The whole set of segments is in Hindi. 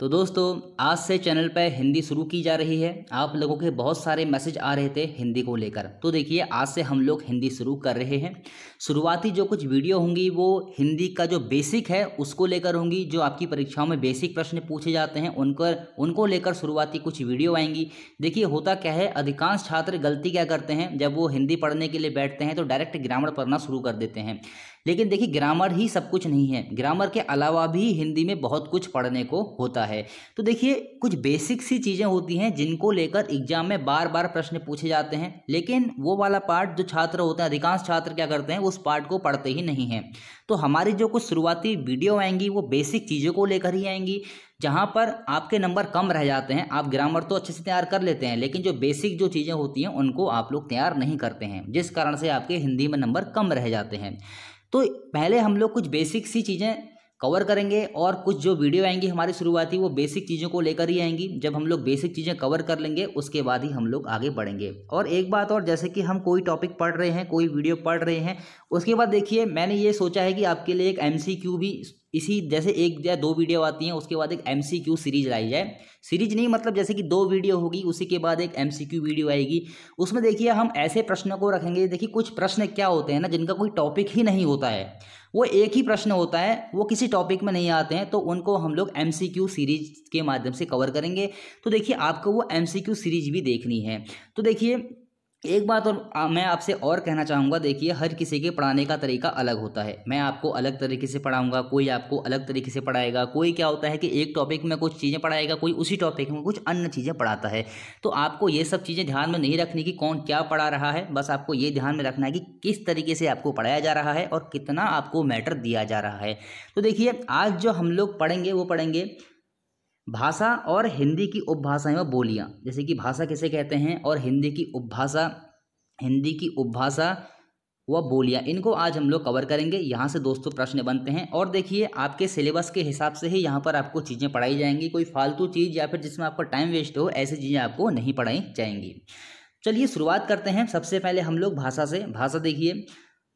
तो दोस्तों आज से चैनल पर हिंदी शुरू की जा रही है आप लोगों के बहुत सारे मैसेज आ रहे थे हिंदी को लेकर तो देखिए आज से हम लोग हिंदी शुरू कर रहे हैं शुरुआती जो कुछ वीडियो होंगी वो हिंदी का जो बेसिक है उसको लेकर होंगी जो आपकी परीक्षाओं में बेसिक प्रश्न पूछे जाते हैं उनकर उनको, उनको लेकर शुरुआती कुछ वीडियो आएंगी देखिए होता क्या है अधिकांश छात्र गलती क्या करते हैं जब वो हिंदी पढ़ने के लिए बैठते हैं तो डायरेक्ट ग्रामर पढ़ना शुरू कर देते हैं लेकिन देखिए ग्रामर ही सब कुछ नहीं है ग्रामर के अलावा भी हिंदी में बहुत कुछ पढ़ने को होता है है तो देखिए कुछ बेसिक सी चीज़ें होती हैं जिनको लेकर एग्जाम में बार बार प्रश्न पूछे जाते हैं लेकिन वो वाला पार्ट जो छात्र होते हैं अधिकांश छात्र क्या करते हैं उस पार्ट को पढ़ते ही नहीं हैं तो हमारी जो कुछ शुरुआती वीडियो आएंगी वो बेसिक चीज़ों को लेकर ही आएंगी जहाँ पर आपके नंबर कम रह जाते हैं आप ग्रामर तो अच्छे से तैयार कर लेते हैं लेकिन जो बेसिक जो चीज़ें होती हैं उनको आप लोग तैयार नहीं करते हैं जिस कारण से आपके हिंदी में नंबर कम रह जाते हैं तो पहले हम लोग कुछ बेसिक सी चीज़ें कवर करेंगे और कुछ जो वीडियो आएंगी हमारी शुरुआती वो बेसिक चीज़ों को लेकर ही आएंगी जब हम लोग बेसिक चीज़ें कवर कर लेंगे उसके बाद ही हम लोग आगे बढ़ेंगे और एक बात और जैसे कि हम कोई टॉपिक पढ़ रहे हैं कोई वीडियो पढ़ रहे हैं उसके बाद देखिए मैंने ये सोचा है कि आपके लिए एक एम भी इसी जैसे एक या दो वीडियो आती हैं उसके बाद एक एम सीरीज लाई जाए सीरीज नहीं मतलब जैसे कि दो वीडियो होगी उसी के बाद एक एम वीडियो आएगी उसमें देखिए हम ऐसे प्रश्न को रखेंगे देखिए कुछ प्रश्न क्या होते हैं ना जिनका कोई टॉपिक ही नहीं होता है वो एक ही प्रश्न होता है वो किसी टॉपिक में नहीं आते हैं तो उनको हम लोग एम सीरीज के माध्यम से कवर करेंगे तो देखिए आपको वो एम सीरीज भी देखनी है तो देखिए एक बात और आ, मैं आपसे और कहना चाहूँगा देखिए हर किसी के पढ़ाने का तरीका अलग होता है मैं आपको अलग तरीके से पढ़ाऊँगा कोई आपको अलग तरीके से पढ़ाएगा कोई क्या होता है कि एक टॉपिक में कुछ चीज़ें पढ़ाएगा कोई उसी टॉपिक में कुछ अन्य चीज़ें पढ़ाता है तो आपको ये सब चीज़ें ध्यान में नहीं रखनी कि कौन क्या पढ़ा रहा है बस आपको ये ध्यान में रखना है कि किस तरीके से आपको पढ़ाया जा रहा है और कितना आपको मैटर दिया जा रहा है तो देखिए आज जो हम लोग पढ़ेंगे वो पढ़ेंगे भाषा और हिंदी की उपभाषाएं व बोलियाँ जैसे कि भाषा किसे कहते हैं और हिंदी की उपभाषा हिंदी की उपभाषा व बोलियाँ इनको आज हम लोग कवर करेंगे यहाँ से दोस्तों प्रश्न बनते हैं और देखिए आपके सिलेबस के हिसाब से ही यहाँ पर आपको चीज़ें पढ़ाई जाएंगी कोई फालतू चीज़ या फिर जिसमें आपका टाइम वेस्ट हो ऐसी चीज़ें आपको नहीं पढ़ाई जाएंगी चलिए शुरुआत करते हैं सबसे पहले हम लोग भाषा से भाषा देखिए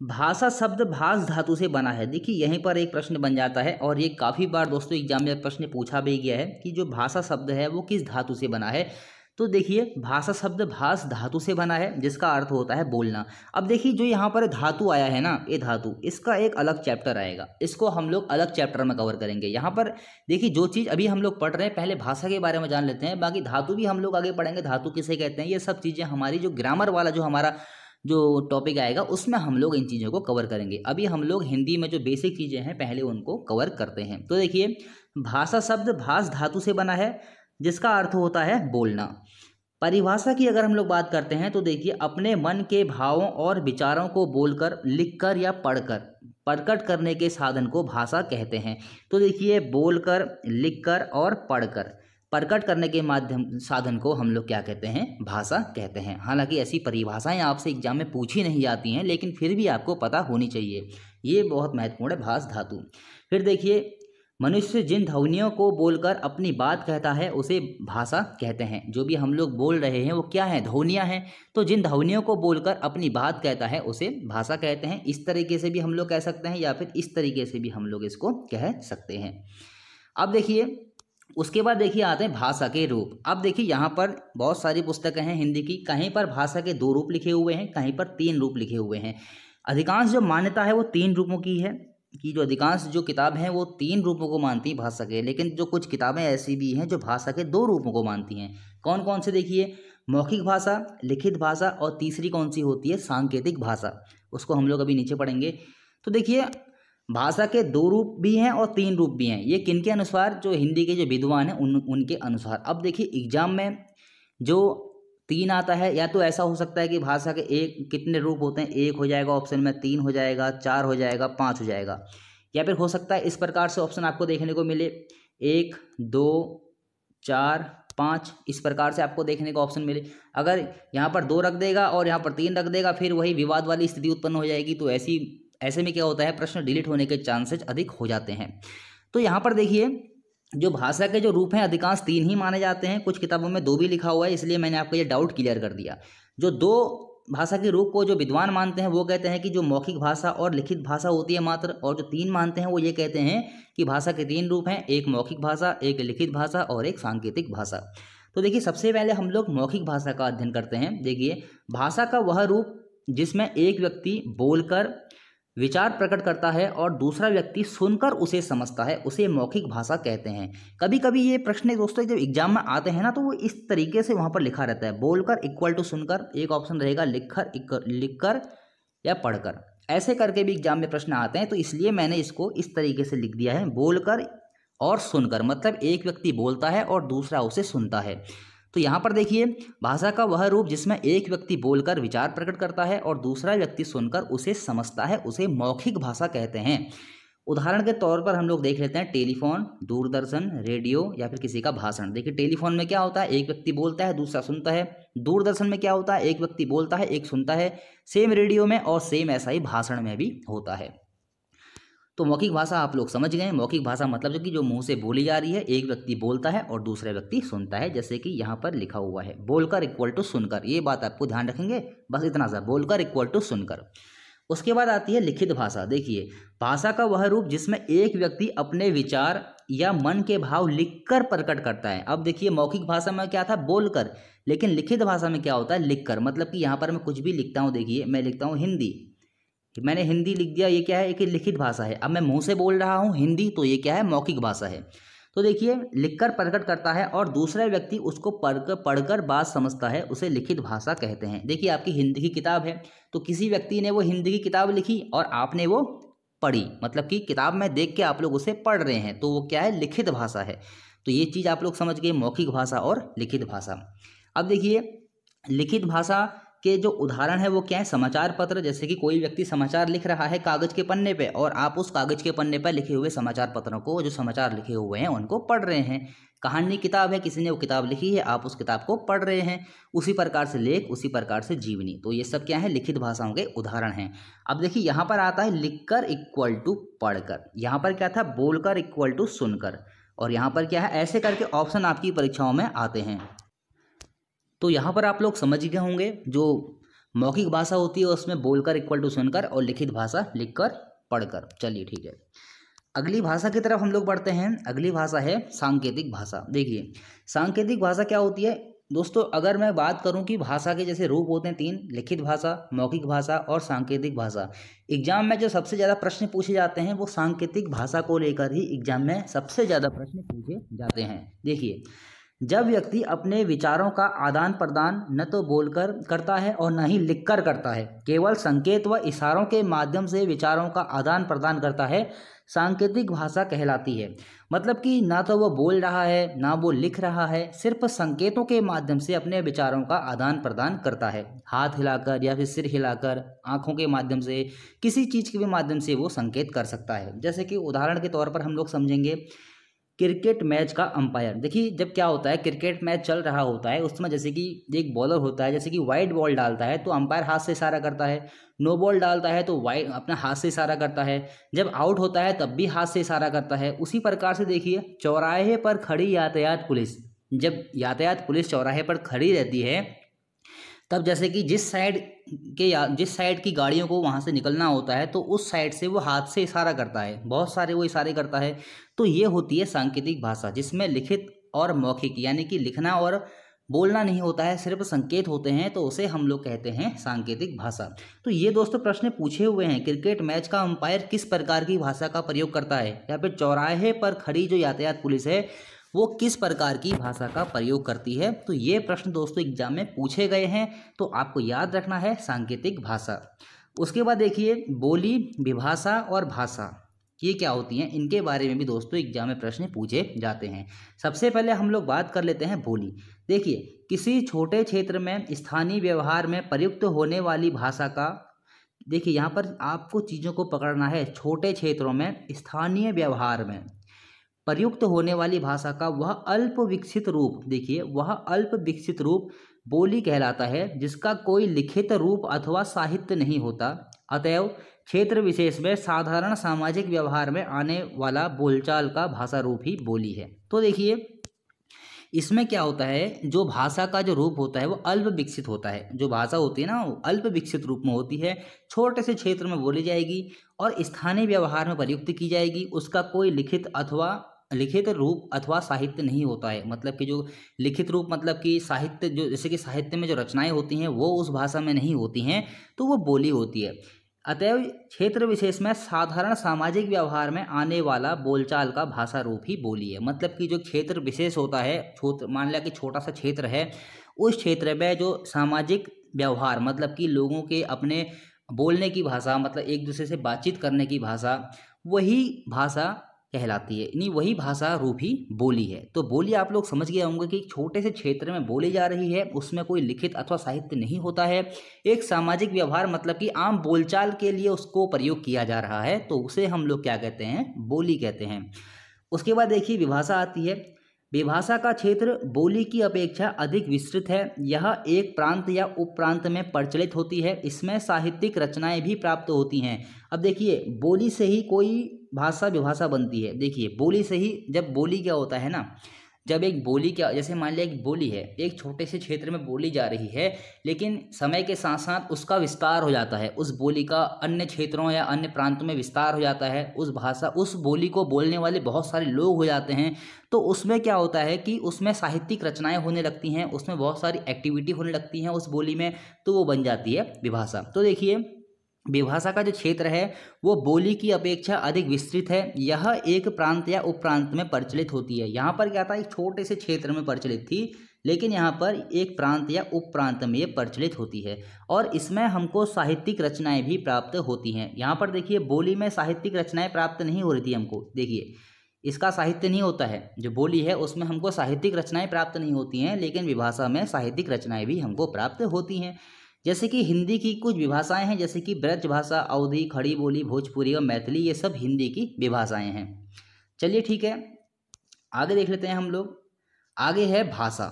भाषा शब्द भाष धातु से बना है देखिए यहीं पर एक प्रश्न बन जाता है और ये काफ़ी बार दोस्तों एग्जाम में प्रश्न पूछा भी गया है कि जो भाषा शब्द है वो किस धातु से बना है तो देखिए भाषा शब्द भाष धातु से बना है जिसका अर्थ होता है बोलना अब देखिए जो यहाँ पर धातु आया है ना ये धातु इसका एक अलग चैप्टर आएगा इसको हम लोग अलग चैप्टर में कवर करेंगे यहाँ पर देखिए जो चीज़ अभी हम लोग पढ़ रहे हैं पहले भाषा के बारे में जान लेते हैं बाकी धातु भी हम लोग आगे पढ़ेंगे धातु किसे कहते हैं ये सब चीज़ें हमारी जो ग्रामर वाला जो हमारा जो टॉपिक आएगा उसमें हम लोग इन चीज़ों को कवर करेंगे अभी हम लोग हिंदी में जो बेसिक चीज़ें हैं पहले उनको कवर करते हैं तो देखिए भाषा शब्द भाष धातु से बना है जिसका अर्थ होता है बोलना परिभाषा की अगर हम लोग बात करते हैं तो देखिए अपने मन के भावों और विचारों को बोलकर लिखकर या पढ़कर प्रकट करने के साधन को भाषा कहते हैं तो देखिए बोलकर लिखकर और पढ़कर प्रकट करने के माध्यम साधन को हम लोग क्या कहते हैं भाषा कहते हैं हालांकि ऐसी परिभाषाएं आपसे एग्जाम में पूछी नहीं जाती हैं लेकिन फिर भी आपको पता होनी चाहिए ये बहुत महत्वपूर्ण है भाष धातु फिर देखिए मनुष्य जिन ध्वनियों को बोलकर अपनी बात कहता है उसे भाषा कहते हैं जो भी हम लोग बोल रहे हैं वो क्या है ध्वनियाँ हैं तो जिन ध्वनियों को बोलकर अपनी बात कहता है उसे भाषा कहते हैं इस तरीके से भी हम लोग कह सकते हैं या फिर इस तरीके से भी हम लोग इसको कह सकते हैं अब देखिए उसके बाद देखिए आते हैं भाषा के रूप अब देखिए यहाँ पर बहुत सारी पुस्तकें हैं हिंदी की कहीं पर भाषा के दो रूप लिखे हुए हैं कहीं पर तीन रूप लिखे हुए हैं अधिकांश जो मान्यता है वो तीन रूपों की है कि जो अधिकांश जो किताब हैं वो तीन रूपों को मानती हैं भाषा के लेकिन जो कुछ किताबें ऐसी भी हैं जो भाषा के दो रूपों को मानती हैं कौन कौन से देखिए मौखिक भाषा लिखित भाषा और तीसरी कौन सी होती है सांकेतिक भाषा उसको हम लोग अभी नीचे पढ़ेंगे तो देखिए भाषा के दो रूप भी हैं और तीन रूप भी हैं ये किन के अनुसार जो हिंदी के जो विद्वान हैं उन उनके अनुसार अब देखिए एग्जाम में जो तीन आता है या तो ऐसा हो सकता है कि भाषा के एक कितने रूप होते हैं एक हो जाएगा ऑप्शन में तीन हो जाएगा चार हो जाएगा पाँच हो जाएगा या फिर हो सकता है इस प्रकार से ऑप्शन आपको देखने को मिले एक दो चार पाँच इस प्रकार से आपको देखने का ऑप्शन मिले अगर यहाँ पर दो रख देगा और यहाँ पर तीन रख देगा फिर वही विवाद वाली स्थिति उत्पन्न हो जाएगी तो ऐसी ऐसे में क्या होता है प्रश्न डिलीट होने के चांसेज अधिक हो जाते हैं तो यहाँ पर देखिए जो भाषा के जो रूप हैं अधिकांश तीन ही माने जाते हैं कुछ किताबों में दो भी लिखा हुआ है इसलिए मैंने आपको ये डाउट क्लियर कर दिया जो दो भाषा के रूप को जो विद्वान मानते हैं वो कहते हैं कि जो मौखिक भाषा और लिखित भाषा होती है मात्र और जो तीन मानते हैं वो ये कहते हैं कि भाषा के तीन रूप हैं एक मौखिक भाषा एक लिखित भाषा और एक सांकेतिक भाषा तो देखिए सबसे पहले हम लोग मौखिक भाषा का अध्ययन करते हैं देखिए भाषा का वह रूप जिसमें एक व्यक्ति बोलकर विचार प्रकट करता है और दूसरा व्यक्ति सुनकर उसे समझता है उसे मौखिक भाषा कहते हैं कभी कभी ये प्रश्न दोस्तों जब एग्जाम में आते हैं ना तो वो इस तरीके से वहाँ पर लिखा रहता है बोलकर इक्वल टू सुनकर एक ऑप्शन रहेगा लिखकर लिखकर या पढ़कर ऐसे करके भी एग्जाम में प्रश्न आते हैं तो इसलिए मैंने इसको इस तरीके से लिख दिया है बोलकर और सुनकर मतलब एक व्यक्ति बोलता है और दूसरा उसे सुनता है तो यहाँ पर देखिए भाषा का वह रूप जिसमें एक व्यक्ति बोलकर विचार प्रकट करता है और दूसरा व्यक्ति सुनकर उसे समझता है उसे मौखिक भाषा कहते हैं उदाहरण के तौर पर हम लोग देख लेते हैं टेलीफोन दूरदर्शन रेडियो या फिर किसी का भाषण देखिए टेलीफोन में क्या होता है एक व्यक्ति बोलता है दूसरा सुनता है दूरदर्शन में क्या होता है एक व्यक्ति बोलता है एक सुनता है सेम रेडियो में और सेम ऐसा ही भाषण में भी होता है तो मौखिक भाषा आप लोग समझ गए मौखिक भाषा मतलब जो कि जो मुंह से बोली जा रही है एक व्यक्ति बोलता है और दूसरा व्यक्ति सुनता है जैसे कि यहाँ पर लिखा हुआ है बोलकर इक्वल टू सुनकर ये बात आपको ध्यान रखेंगे बस इतना सा बोलकर इक्वल टू सुनकर उसके बाद आती है लिखित भाषा देखिए भाषा का वह रूप जिसमें एक व्यक्ति अपने विचार या मन के भाव लिखकर प्रकट करता है अब देखिए मौखिक भाषा में क्या था बोलकर लेकिन लिखित भाषा में क्या होता है लिखकर मतलब कि यहाँ पर मैं कुछ भी लिखता हूँ देखिए मैं लिखता हूँ हिंदी मैंने हिंदी लिख दिया ये क्या है एक लिखित भाषा है अब मैं मुंह से बोल रहा हूँ हिंदी तो ये क्या है मौखिक भाषा है तो देखिए लिखकर प्रकट करता है और दूसरा व्यक्ति उसको पढ़कर पढ़कर बात समझता है उसे लिखित भाषा कहते हैं देखिए आपकी हिंदी की किताब है तो किसी व्यक्ति ने वो हिंदी की किताब लिखी और आपने वो पढ़ी मतलब कि किताब में देख के आप लोग उसे पढ़ रहे हैं तो वो क्या है लिखित भाषा है तो ये चीज़ आप लोग समझ गए मौखिक भाषा और लिखित भाषा अब देखिए लिखित भाषा के जो उदाहरण है वो क्या है समाचार पत्र जैसे कि कोई व्यक्ति समाचार लिख रहा है कागज के पन्ने पे और आप उस कागज के पन्ने पर लिखे हुए समाचार पत्रों को जो समाचार लिखे हुए हैं उनको पढ़ रहे हैं कहानी किताब है किसी ने वो किताब लिखी है आप उस किताब को पढ़ रहे हैं उसी प्रकार से लेख उसी प्रकार से जीवनी तो ये सब क्या है लिखित भाषाओं के उदाहरण हैं अब देखिए यहाँ पर आता है लिखकर इक्वल टू पढ़कर यहाँ पर क्या था बोलकर इक्वल टू सुनकर और यहाँ पर क्या है ऐसे करके ऑप्शन आपकी परीक्षाओं में आते हैं तो यहाँ पर आप लोग समझ गए होंगे जो मौखिक भाषा होती है उसमें बोलकर इक्वल टू सुनकर और लिखित भाषा लिखकर पढ़कर चलिए ठीक है अगली भाषा की तरफ हम लोग बढ़ते हैं अगली भाषा है सांकेतिक भाषा देखिए सांकेतिक भाषा क्या होती है दोस्तों अगर मैं बात करूं कि भाषा के जैसे रूप होते हैं तीन लिखित भाषा मौखिक भाषा और सांकेतिक भाषा एग्जाम में जो सबसे ज़्यादा प्रश्न पूछे जाते हैं वो सांकेतिक भाषा को लेकर ही एग्जाम में सबसे ज़्यादा प्रश्न पूछे जाते हैं देखिए जब व्यक्ति अपने विचारों का आदान प्रदान न तो बोलकर करता है और न ही लिखकर करता है केवल संकेत व इशारों के माध्यम से विचारों का आदान प्रदान करता है सांकेतिक भाषा कहलाती है मतलब कि ना तो वह बोल रहा है ना वो लिख रहा है सिर्फ संकेतों के माध्यम से अपने विचारों का आदान प्रदान करता है हाथ हिलाकर या फिर सिर हिलाकर आँखों के माध्यम से किसी चीज़ के भी माध्यम से वो संकेत कर सकता है जैसे कि उदाहरण के तौर पर हम लोग समझेंगे क्रिकेट मैच का अंपायर देखिए जब क्या होता है क्रिकेट मैच चल रहा होता है उसमें जैसे कि एक बॉलर होता है जैसे कि वाइड बॉल डालता है तो अंपायर हाथ से इशारा करता है नो बॉल डालता है तो वाइड अपना हाथ से इशारा करता है जब आउट होता है तब भी हाथ से इशारा करता है उसी प्रकार से देखिए चौराहे पर खड़ी यातायात पुलिस जब यातायात पुलिस चौराहे पर खड़ी रहती है तब जैसे कि जिस साइड के या जिस साइड की गाड़ियों को वहाँ से निकलना होता है तो उस साइड से वो हाथ से इशारा करता है बहुत सारे वो इशारे करता है तो ये होती है सांकेतिक भाषा जिसमें लिखित और मौखिक यानी कि लिखना और बोलना नहीं होता है सिर्फ संकेत होते हैं तो उसे हम लोग कहते हैं सांकेतिक भाषा तो ये दोस्तों प्रश्न पूछे हुए हैं क्रिकेट मैच का अंपायर किस प्रकार की भाषा का प्रयोग करता है या फिर चौराहे पर खड़ी जो यातायात पुलिस है वो किस प्रकार की भाषा का प्रयोग करती है तो ये प्रश्न दोस्तों एग्जाम में पूछे गए हैं तो आपको याद रखना है सांकेतिक भाषा उसके बाद देखिए बोली विभाषा और भाषा ये क्या होती हैं इनके बारे में भी दोस्तों एग्जाम में प्रश्न पूछे जाते हैं सबसे पहले हम लोग बात कर लेते हैं बोली देखिए किसी छोटे क्षेत्र में स्थानीय व्यवहार में प्रयुक्त होने वाली भाषा का देखिए यहाँ पर आपको चीज़ों को पकड़ना है छोटे क्षेत्रों में स्थानीय व्यवहार में प्रयुक्त होने वाली भाषा का वह अल्प विकसित रूप देखिए वह अल्प विकसित रूप बोली कहलाता है जिसका कोई लिखित रूप अथवा साहित्य नहीं होता अतएव क्षेत्र विशेष में साधारण सामाजिक व्यवहार में आने वाला बोलचाल का भाषा रूप ही बोली है तो देखिए इसमें क्या होता है जो भाषा का जो रूप होता है वो अल्प विकसित होता है जो भाषा होती है ना वो अल्प विकसित रूप में होती है छोटे से क्षेत्र में बोली जाएगी और स्थानीय व्यवहार में प्रयुक्त की जाएगी उसका कोई लिखित अथवा लिखित रूप अथवा साहित्य नहीं होता है मतलब कि जो लिखित रूप मतलब कि साहित्य जो जैसे कि साहित्य में जो रचनाएं होती हैं वो उस भाषा में नहीं होती हैं तो वो बोली होती है अतएव क्षेत्र विशेष में साधारण सामाजिक व्यवहार में आने वाला बोलचाल का भाषा रूप ही बोली है मतलब कि जो क्षेत्र विशेष होता है छोट मान लिया कि छोटा सा क्षेत्र है उस क्षेत्र में जो सामाजिक व्यवहार मतलब कि लोगों के अपने बोलने की भाषा मतलब एक दूसरे से बातचीत करने की भाषा वही भाषा कहलाती है यानी वही भाषा रूपी बोली है तो बोली आप लोग समझ गए होंगे कि छोटे से क्षेत्र में बोली जा रही है उसमें कोई लिखित अथवा साहित्य नहीं होता है एक सामाजिक व्यवहार मतलब कि आम बोलचाल के लिए उसको प्रयोग किया जा रहा है तो उसे हम लोग क्या कहते हैं बोली कहते हैं उसके बाद देखिए विभाषा आती है विभाषा का क्षेत्र बोली की अपेक्षा अधिक विस्तृत है यह एक प्रांत या उप प्रांत में प्रचलित होती है इसमें साहित्यिक रचनाएं भी प्राप्त होती हैं अब देखिए बोली से ही कोई भाषा विभाषा बनती है देखिए बोली से ही जब बोली क्या होता है ना जब एक बोली क्या जैसे मान लिया एक बोली है एक छोटे से क्षेत्र में बोली जा रही है लेकिन समय के साथ साथ उसका विस्तार हो जाता है उस बोली का अन्य क्षेत्रों या अन्य प्रांतों में विस्तार हो जाता है उस भाषा उस बोली को बोलने वाले बहुत सारे लोग हो जाते हैं तो उसमें क्या होता है कि उसमें साहित्यिक रचनाएँ होने लगती हैं उसमें बहुत सारी एक्टिविटी होने लगती हैं उस बोली में तो वो बन जाती है विभाषा तो देखिए विभाषा का जो क्षेत्र है वो बोली की अपेक्षा अधिक विस्तृत है यह एक प्रांत या उपप्रांत में प्रचलित होती है यहाँ पर क्या था एक छोटे से क्षेत्र में प्रचलित थी लेकिन यहाँ पर एक प्रांत या उप प्रांत में ये प्रचलित होती है और इसमें हमको साहित्यिक रचनाएं भी प्राप्त होती हैं यहाँ पर देखिए बोली में साहित्यिक रचनाएं प्राप्त नहीं हो रही थी हमको देखिए इसका साहित्य नहीं होता है जो बोली है उसमें हमको साहित्यिक रचनाएं प्राप्त नहीं होती हैं लेकिन विभाषा में साहित्यिक रचनाएं भी हमको प्राप्त होती हैं जैसे कि हिंदी की कुछ विभाषाएं हैं जैसे कि ब्रज भाषा अवधि खड़ी बोली भोजपुरी और मैथिली ये सब हिंदी की विभाषाएं हैं चलिए ठीक है आगे देख लेते हैं हम लोग आगे है भाषा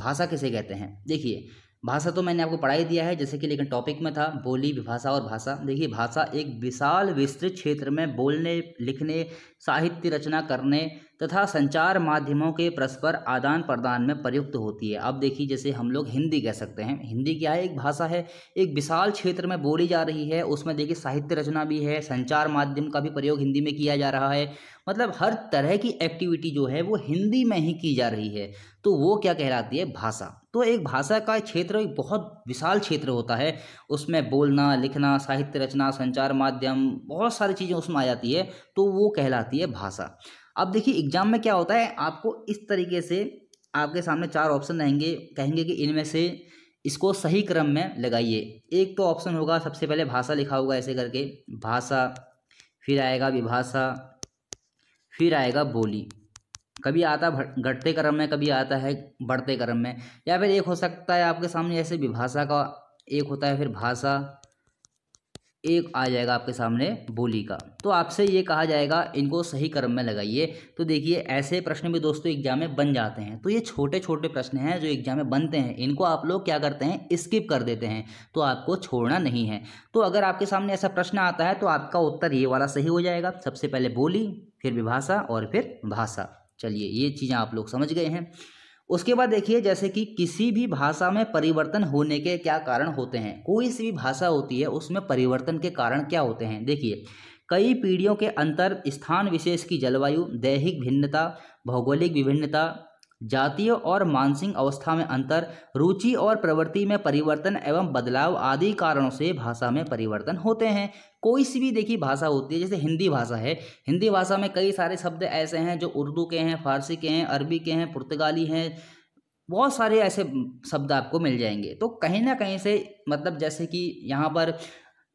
भाषा किसे कहते हैं देखिए भाषा तो मैंने आपको पढ़ाई दिया है जैसे कि लेकिन टॉपिक में था बोली भाषा और भाषा देखिए भाषा एक विशाल विस्तृत क्षेत्र में बोलने लिखने साहित्य रचना करने तथा संचार माध्यमों के परस्पर आदान प्रदान में प्रयुक्त होती है अब देखिए जैसे हम लोग हिंदी कह सकते हैं हिंदी क्या है एक भाषा है एक विशाल क्षेत्र में बोली जा रही है उसमें देखिए साहित्य रचना भी है संचार माध्यम का भी प्रयोग हिंदी में किया जा रहा है मतलब हर तरह की एक्टिविटी जो है वो हिंदी में ही की जा रही है तो वो क्या कहलाती है भाषा तो एक भाषा का क्षेत्र एक बहुत विशाल क्षेत्र होता है उसमें बोलना लिखना साहित्य रचना संचार माध्यम बहुत सारी चीज़ें उसमें आ जाती है तो वो कहलाती है भाषा अब देखिए एग्जाम में क्या होता है आपको इस तरीके से आपके सामने चार ऑप्शन रहेंगे कहेंगे कि इनमें से इसको सही क्रम में लगाइए एक तो ऑप्शन होगा सबसे पहले भाषा लिखा होगा ऐसे करके भाषा फिर आएगा विभाषा फिर आएगा बोली कभी आता घटते क्रम में कभी आता है बढ़ते क्रम में या फिर एक हो सकता है आपके सामने ऐसे विभाषा का एक होता है फिर भाषा एक आ जाएगा आपके सामने बोली का तो आपसे ये कहा जाएगा इनको सही क्रम में लगाइए तो देखिए ऐसे प्रश्न भी दोस्तों एग्जाम में बन जाते हैं तो ये छोटे छोटे प्रश्न हैं जो एग्जाम में बनते हैं इनको आप लोग क्या करते हैं स्किप कर देते हैं तो आपको छोड़ना नहीं है तो अगर आपके सामने ऐसा प्रश्न आता है तो आपका उत्तर ये वाला सही हो जाएगा सबसे पहले बोली फिर विभाषा और फिर भाषा चलिए ये चीज़ें आप लोग समझ गए हैं उसके बाद देखिए जैसे कि किसी भी भाषा में परिवर्तन होने के क्या कारण होते हैं कोई सी भी भाषा होती है उसमें परिवर्तन के कारण क्या होते हैं देखिए कई पीढ़ियों के अंतर स्थान विशेष की जलवायु दैहिक भिन्नता भौगोलिक विभिन्नता जातीय और मानसिक अवस्था में अंतर रुचि और प्रवृत्ति में परिवर्तन एवं बदलाव आदि कारणों से भाषा में परिवर्तन होते हैं कोई सी भी देखी भाषा होती है जैसे हिंदी भाषा है हिंदी भाषा में कई सारे शब्द ऐसे हैं जो उर्दू के हैं फारसी के हैं अरबी के हैं पुर्तगाली हैं बहुत सारे ऐसे शब्द आपको मिल जाएंगे तो कहीं ना कहीं से मतलब जैसे कि यहाँ पर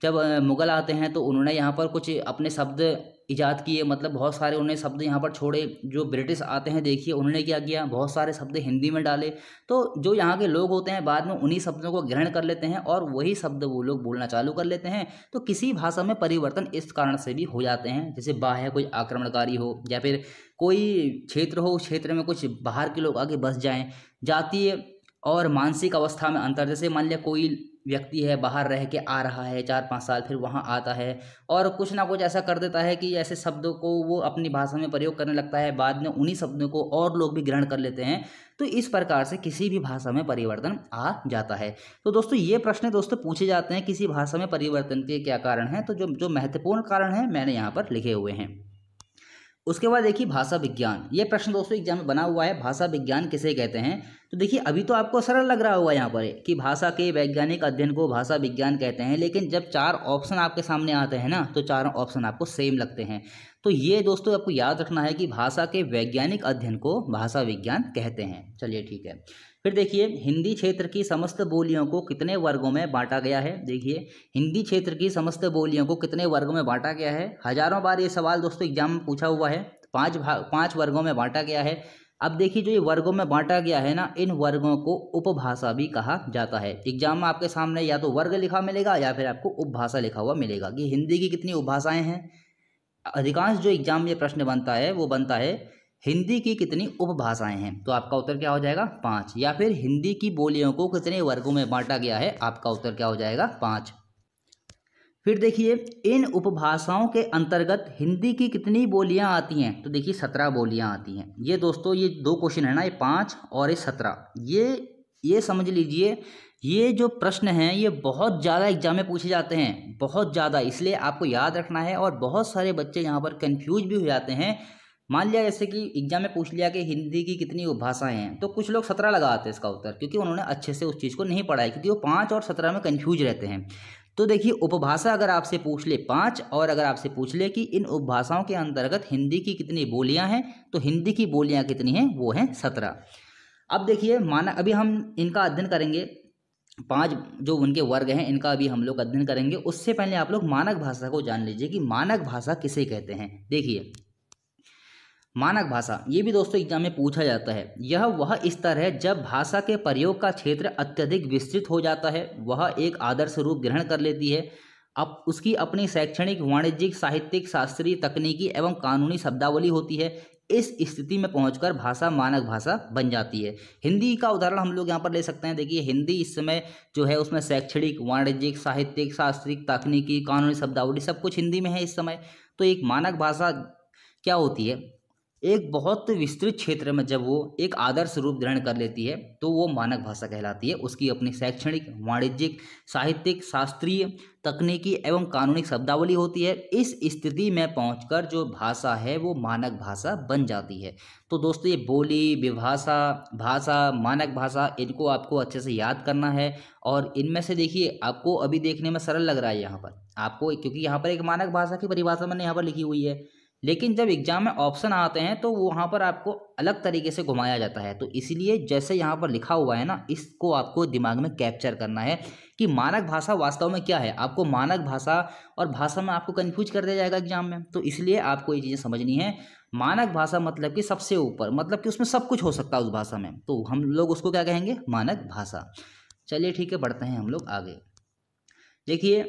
जब मुग़ल आते हैं तो उन्होंने यहाँ पर कुछ अपने शब्द ईजाद किए मतलब बहुत सारे उन्होंने शब्द यहाँ पर छोड़े जो ब्रिटिश आते हैं देखिए उन्होंने क्या किया बहुत सारे शब्द हिंदी में डाले तो जो यहाँ के लोग होते हैं बाद में उन्हीं शब्दों को ग्रहण कर लेते हैं और वही शब्द वो लोग बोलना चालू कर लेते हैं तो किसी भाषा में परिवर्तन इस कारण से भी हो जाते हैं जैसे बाह्य कोई आक्रमणकारी हो या फिर कोई क्षेत्र हो उस क्षेत्र में कुछ बाहर के लोग आगे बस जाएँ जातीय और मानसिक अवस्था में अंतर जैसे मान लिया कोई व्यक्ति है बाहर रह के आ रहा है चार पाँच साल फिर वहाँ आता है और कुछ ना कुछ ऐसा कर देता है कि ऐसे शब्दों को वो अपनी भाषा में प्रयोग करने लगता है बाद में उन्हीं शब्दों को और लोग भी ग्रहण कर लेते हैं तो इस प्रकार से किसी भी भाषा में परिवर्तन आ जाता है तो दोस्तों ये प्रश्न दोस्तों पूछे जाते हैं किसी भाषा में परिवर्तन के क्या कारण हैं तो जो जो महत्वपूर्ण कारण हैं मैंने यहाँ पर लिखे हुए हैं उसके बाद देखिए भाषा विज्ञान ये प्रश्न दोस्तों एग्जाम में बना हुआ है भाषा विज्ञान किसे कहते हैं तो देखिए अभी तो आपको सरल लग रहा होगा यहाँ पर कि भाषा के वैज्ञानिक अध्ययन को भाषा विज्ञान कहते हैं लेकिन जब चार ऑप्शन आपके सामने आते हैं ना तो चारों ऑप्शन आपको सेम लगते हैं तो ये दोस्तों आपको याद रखना है कि भाषा के वैज्ञानिक अध्ययन को भाषा विज्ञान कहते हैं चलिए ठीक है फिर देखिए हिंदी क्षेत्र की समस्त बोलियों को कितने वर्गों में बांटा गया है देखिए हिंदी क्षेत्र की समस्त बोलियों को कितने वर्गों में बांटा गया है हजारों बार ये सवाल दोस्तों एग्जाम में पूछा हुआ है पाँच भाग पाँच वर्गों में बांटा गया है अब देखिए जो ये वर्गों में बांटा गया है ना इन वर्गों को उपभाषा भी कहा जाता है एग्जाम में आपके सामने या तो वर्ग लिखा मिलेगा या फिर आपको उपभाषा लिखा हुआ मिलेगा कि हिंदी की कितनी उपभाषाएँ हैं अधिकांश जो एग्जाम में प्रश्न बनता है वो बनता है हिंदी की कितनी उपभाषाएं हैं तो आपका उत्तर क्या हो जाएगा पाँच या फिर हिंदी की बोलियों को कितने वर्गों में बांटा गया है आपका उत्तर क्या हो जाएगा पाँच फिर देखिए इन उपभाषाओं के अंतर्गत हिंदी की कितनी बोलियां आती हैं तो देखिए सत्रह बोलियां आती हैं ये दोस्तों ये दो क्वेश्चन है ना ये पाँच और ये सत्रह ये ये समझ लीजिए ये जो प्रश्न हैं ये बहुत ज़्यादा एग्जाम में पूछे जाते हैं बहुत ज़्यादा इसलिए आपको याद रखना है और बहुत सारे बच्चे यहाँ पर कन्फ्यूज भी हो जाते हैं मान लिया जैसे कि एग्जाम में पूछ लिया कि हिंदी की कितनी उपभाषाएं हैं तो कुछ लोग सत्रह लगाते हैं इसका उत्तर क्योंकि उन्होंने अच्छे से उस चीज़ को नहीं पढ़ा है क्योंकि वो पाँच और सत्रह में कन्फ्यूज रहते हैं तो देखिए उपभाषा अगर आपसे पूछ ले पाँच और अगर आपसे पूछ ले कि इन उपभाषाओं के अंतर्गत हिंदी की कितनी बोलियाँ हैं तो हिंदी की बोलियाँ कितनी हैं वो हैं सत्रह अब देखिए माना अभी हम इनका अध्ययन करेंगे पांच जो उनके वर्ग हैं इनका अभी हम लोग अध्ययन करेंगे उससे पहले आप लोग मानक भाषा को जान लीजिए कि मानक भाषा किसे कहते हैं देखिए मानक भाषा ये भी दोस्तों एग्जाम में पूछा जाता है यह वह स्तर है जब भाषा के प्रयोग का क्षेत्र अत्यधिक विस्तृत हो जाता है वह एक आदर्श रूप ग्रहण कर लेती है अब उसकी अपनी शैक्षणिक वाणिज्यिक साहित्यिक शास्त्रीय तकनीकी एवं कानूनी शब्दावली होती है इस स्थिति में पहुंचकर भाषा मानक भाषा बन जाती है हिंदी का उदाहरण हम लोग यहाँ पर ले सकते हैं देखिए हिंदी इस समय जो है उसमें शैक्षणिक वाणिज्यिक साहित्यिक शास्त्रीय तकनीकी कानूनी शब्दावली सब कुछ हिंदी में है इस समय तो एक मानक भाषा क्या होती है एक बहुत विस्तृत क्षेत्र में जब वो एक आदर्श रूप ग्रहण कर लेती है तो वो मानक भाषा कहलाती है उसकी अपनी शैक्षणिक वाणिज्यिक साहित्यिक शास्त्रीय तकनीकी एवं कानूनिक शब्दावली होती है इस स्थिति में पहुंचकर जो भाषा है वो मानक भाषा बन जाती है तो दोस्तों ये बोली विभाषा भाषा मानक भाषा इनको आपको अच्छे से याद करना है और इनमें से देखिए आपको अभी देखने में सरल लग रहा है यहाँ पर आपको क्योंकि यहाँ पर एक मानक भाषा की परिभाषा मैंने यहाँ पर लिखी हुई है लेकिन जब एग्ज़ाम में ऑप्शन आते हैं तो वहाँ पर आपको अलग तरीके से घुमाया जाता है तो इसलिए जैसे यहाँ पर लिखा हुआ है ना इसको आपको दिमाग में कैप्चर करना है कि मानक भाषा वास्तव में क्या है आपको मानक भाषा और भाषा में आपको कन्फ्यूज कर दिया जाएगा एग्जाम में तो इसलिए आपको ये चीज़ें समझनी है मानक भाषा मतलब कि सबसे ऊपर मतलब कि उसमें सब कुछ हो सकता है उस भाषा में तो हम लोग उसको क्या कहेंगे मानक भाषा चलिए ठीक है बढ़ते हैं हम लोग आगे देखिए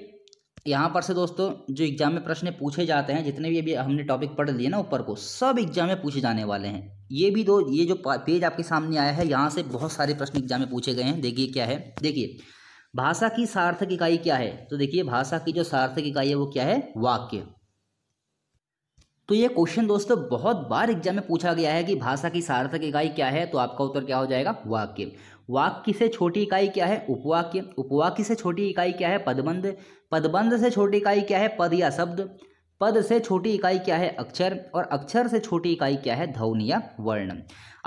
यहाँ पर से दोस्तों जो एग्जाम में प्रश्न पूछे जाते हैं जितने भी अभी हमने टॉपिक पढ़ लिए ना ऊपर को सब एग्जाम में पूछे जाने वाले हैं ये भी दो ये जो पेज आपके सामने आया है यहाँ से बहुत सारे प्रश्न एग्जाम में पूछे गए हैं देखिए क्या है देखिए भाषा की सार्थक इकाई क्या है तो देखिए भाषा की जो सार्थक इकाई है वो क्या है वाक्य तो ये क्वेश्चन दोस्तों बहुत बार एग्जाम में पूछा गया है कि भाषा की सार्थक इकाई क्या है तो आपका उत्तर क्या हो जाएगा वाक्य वाक्य से छोटी इकाई क्या है उपवाक्य उपवाक्य से छोटी इकाई क्या है पदबंध पदबंध से छोटी इकाई क्या है पद या शब्द पद से छोटी इकाई क्या है अक्षर और अक्षर से छोटी इकाई क्या है ध्वनि या वर्ण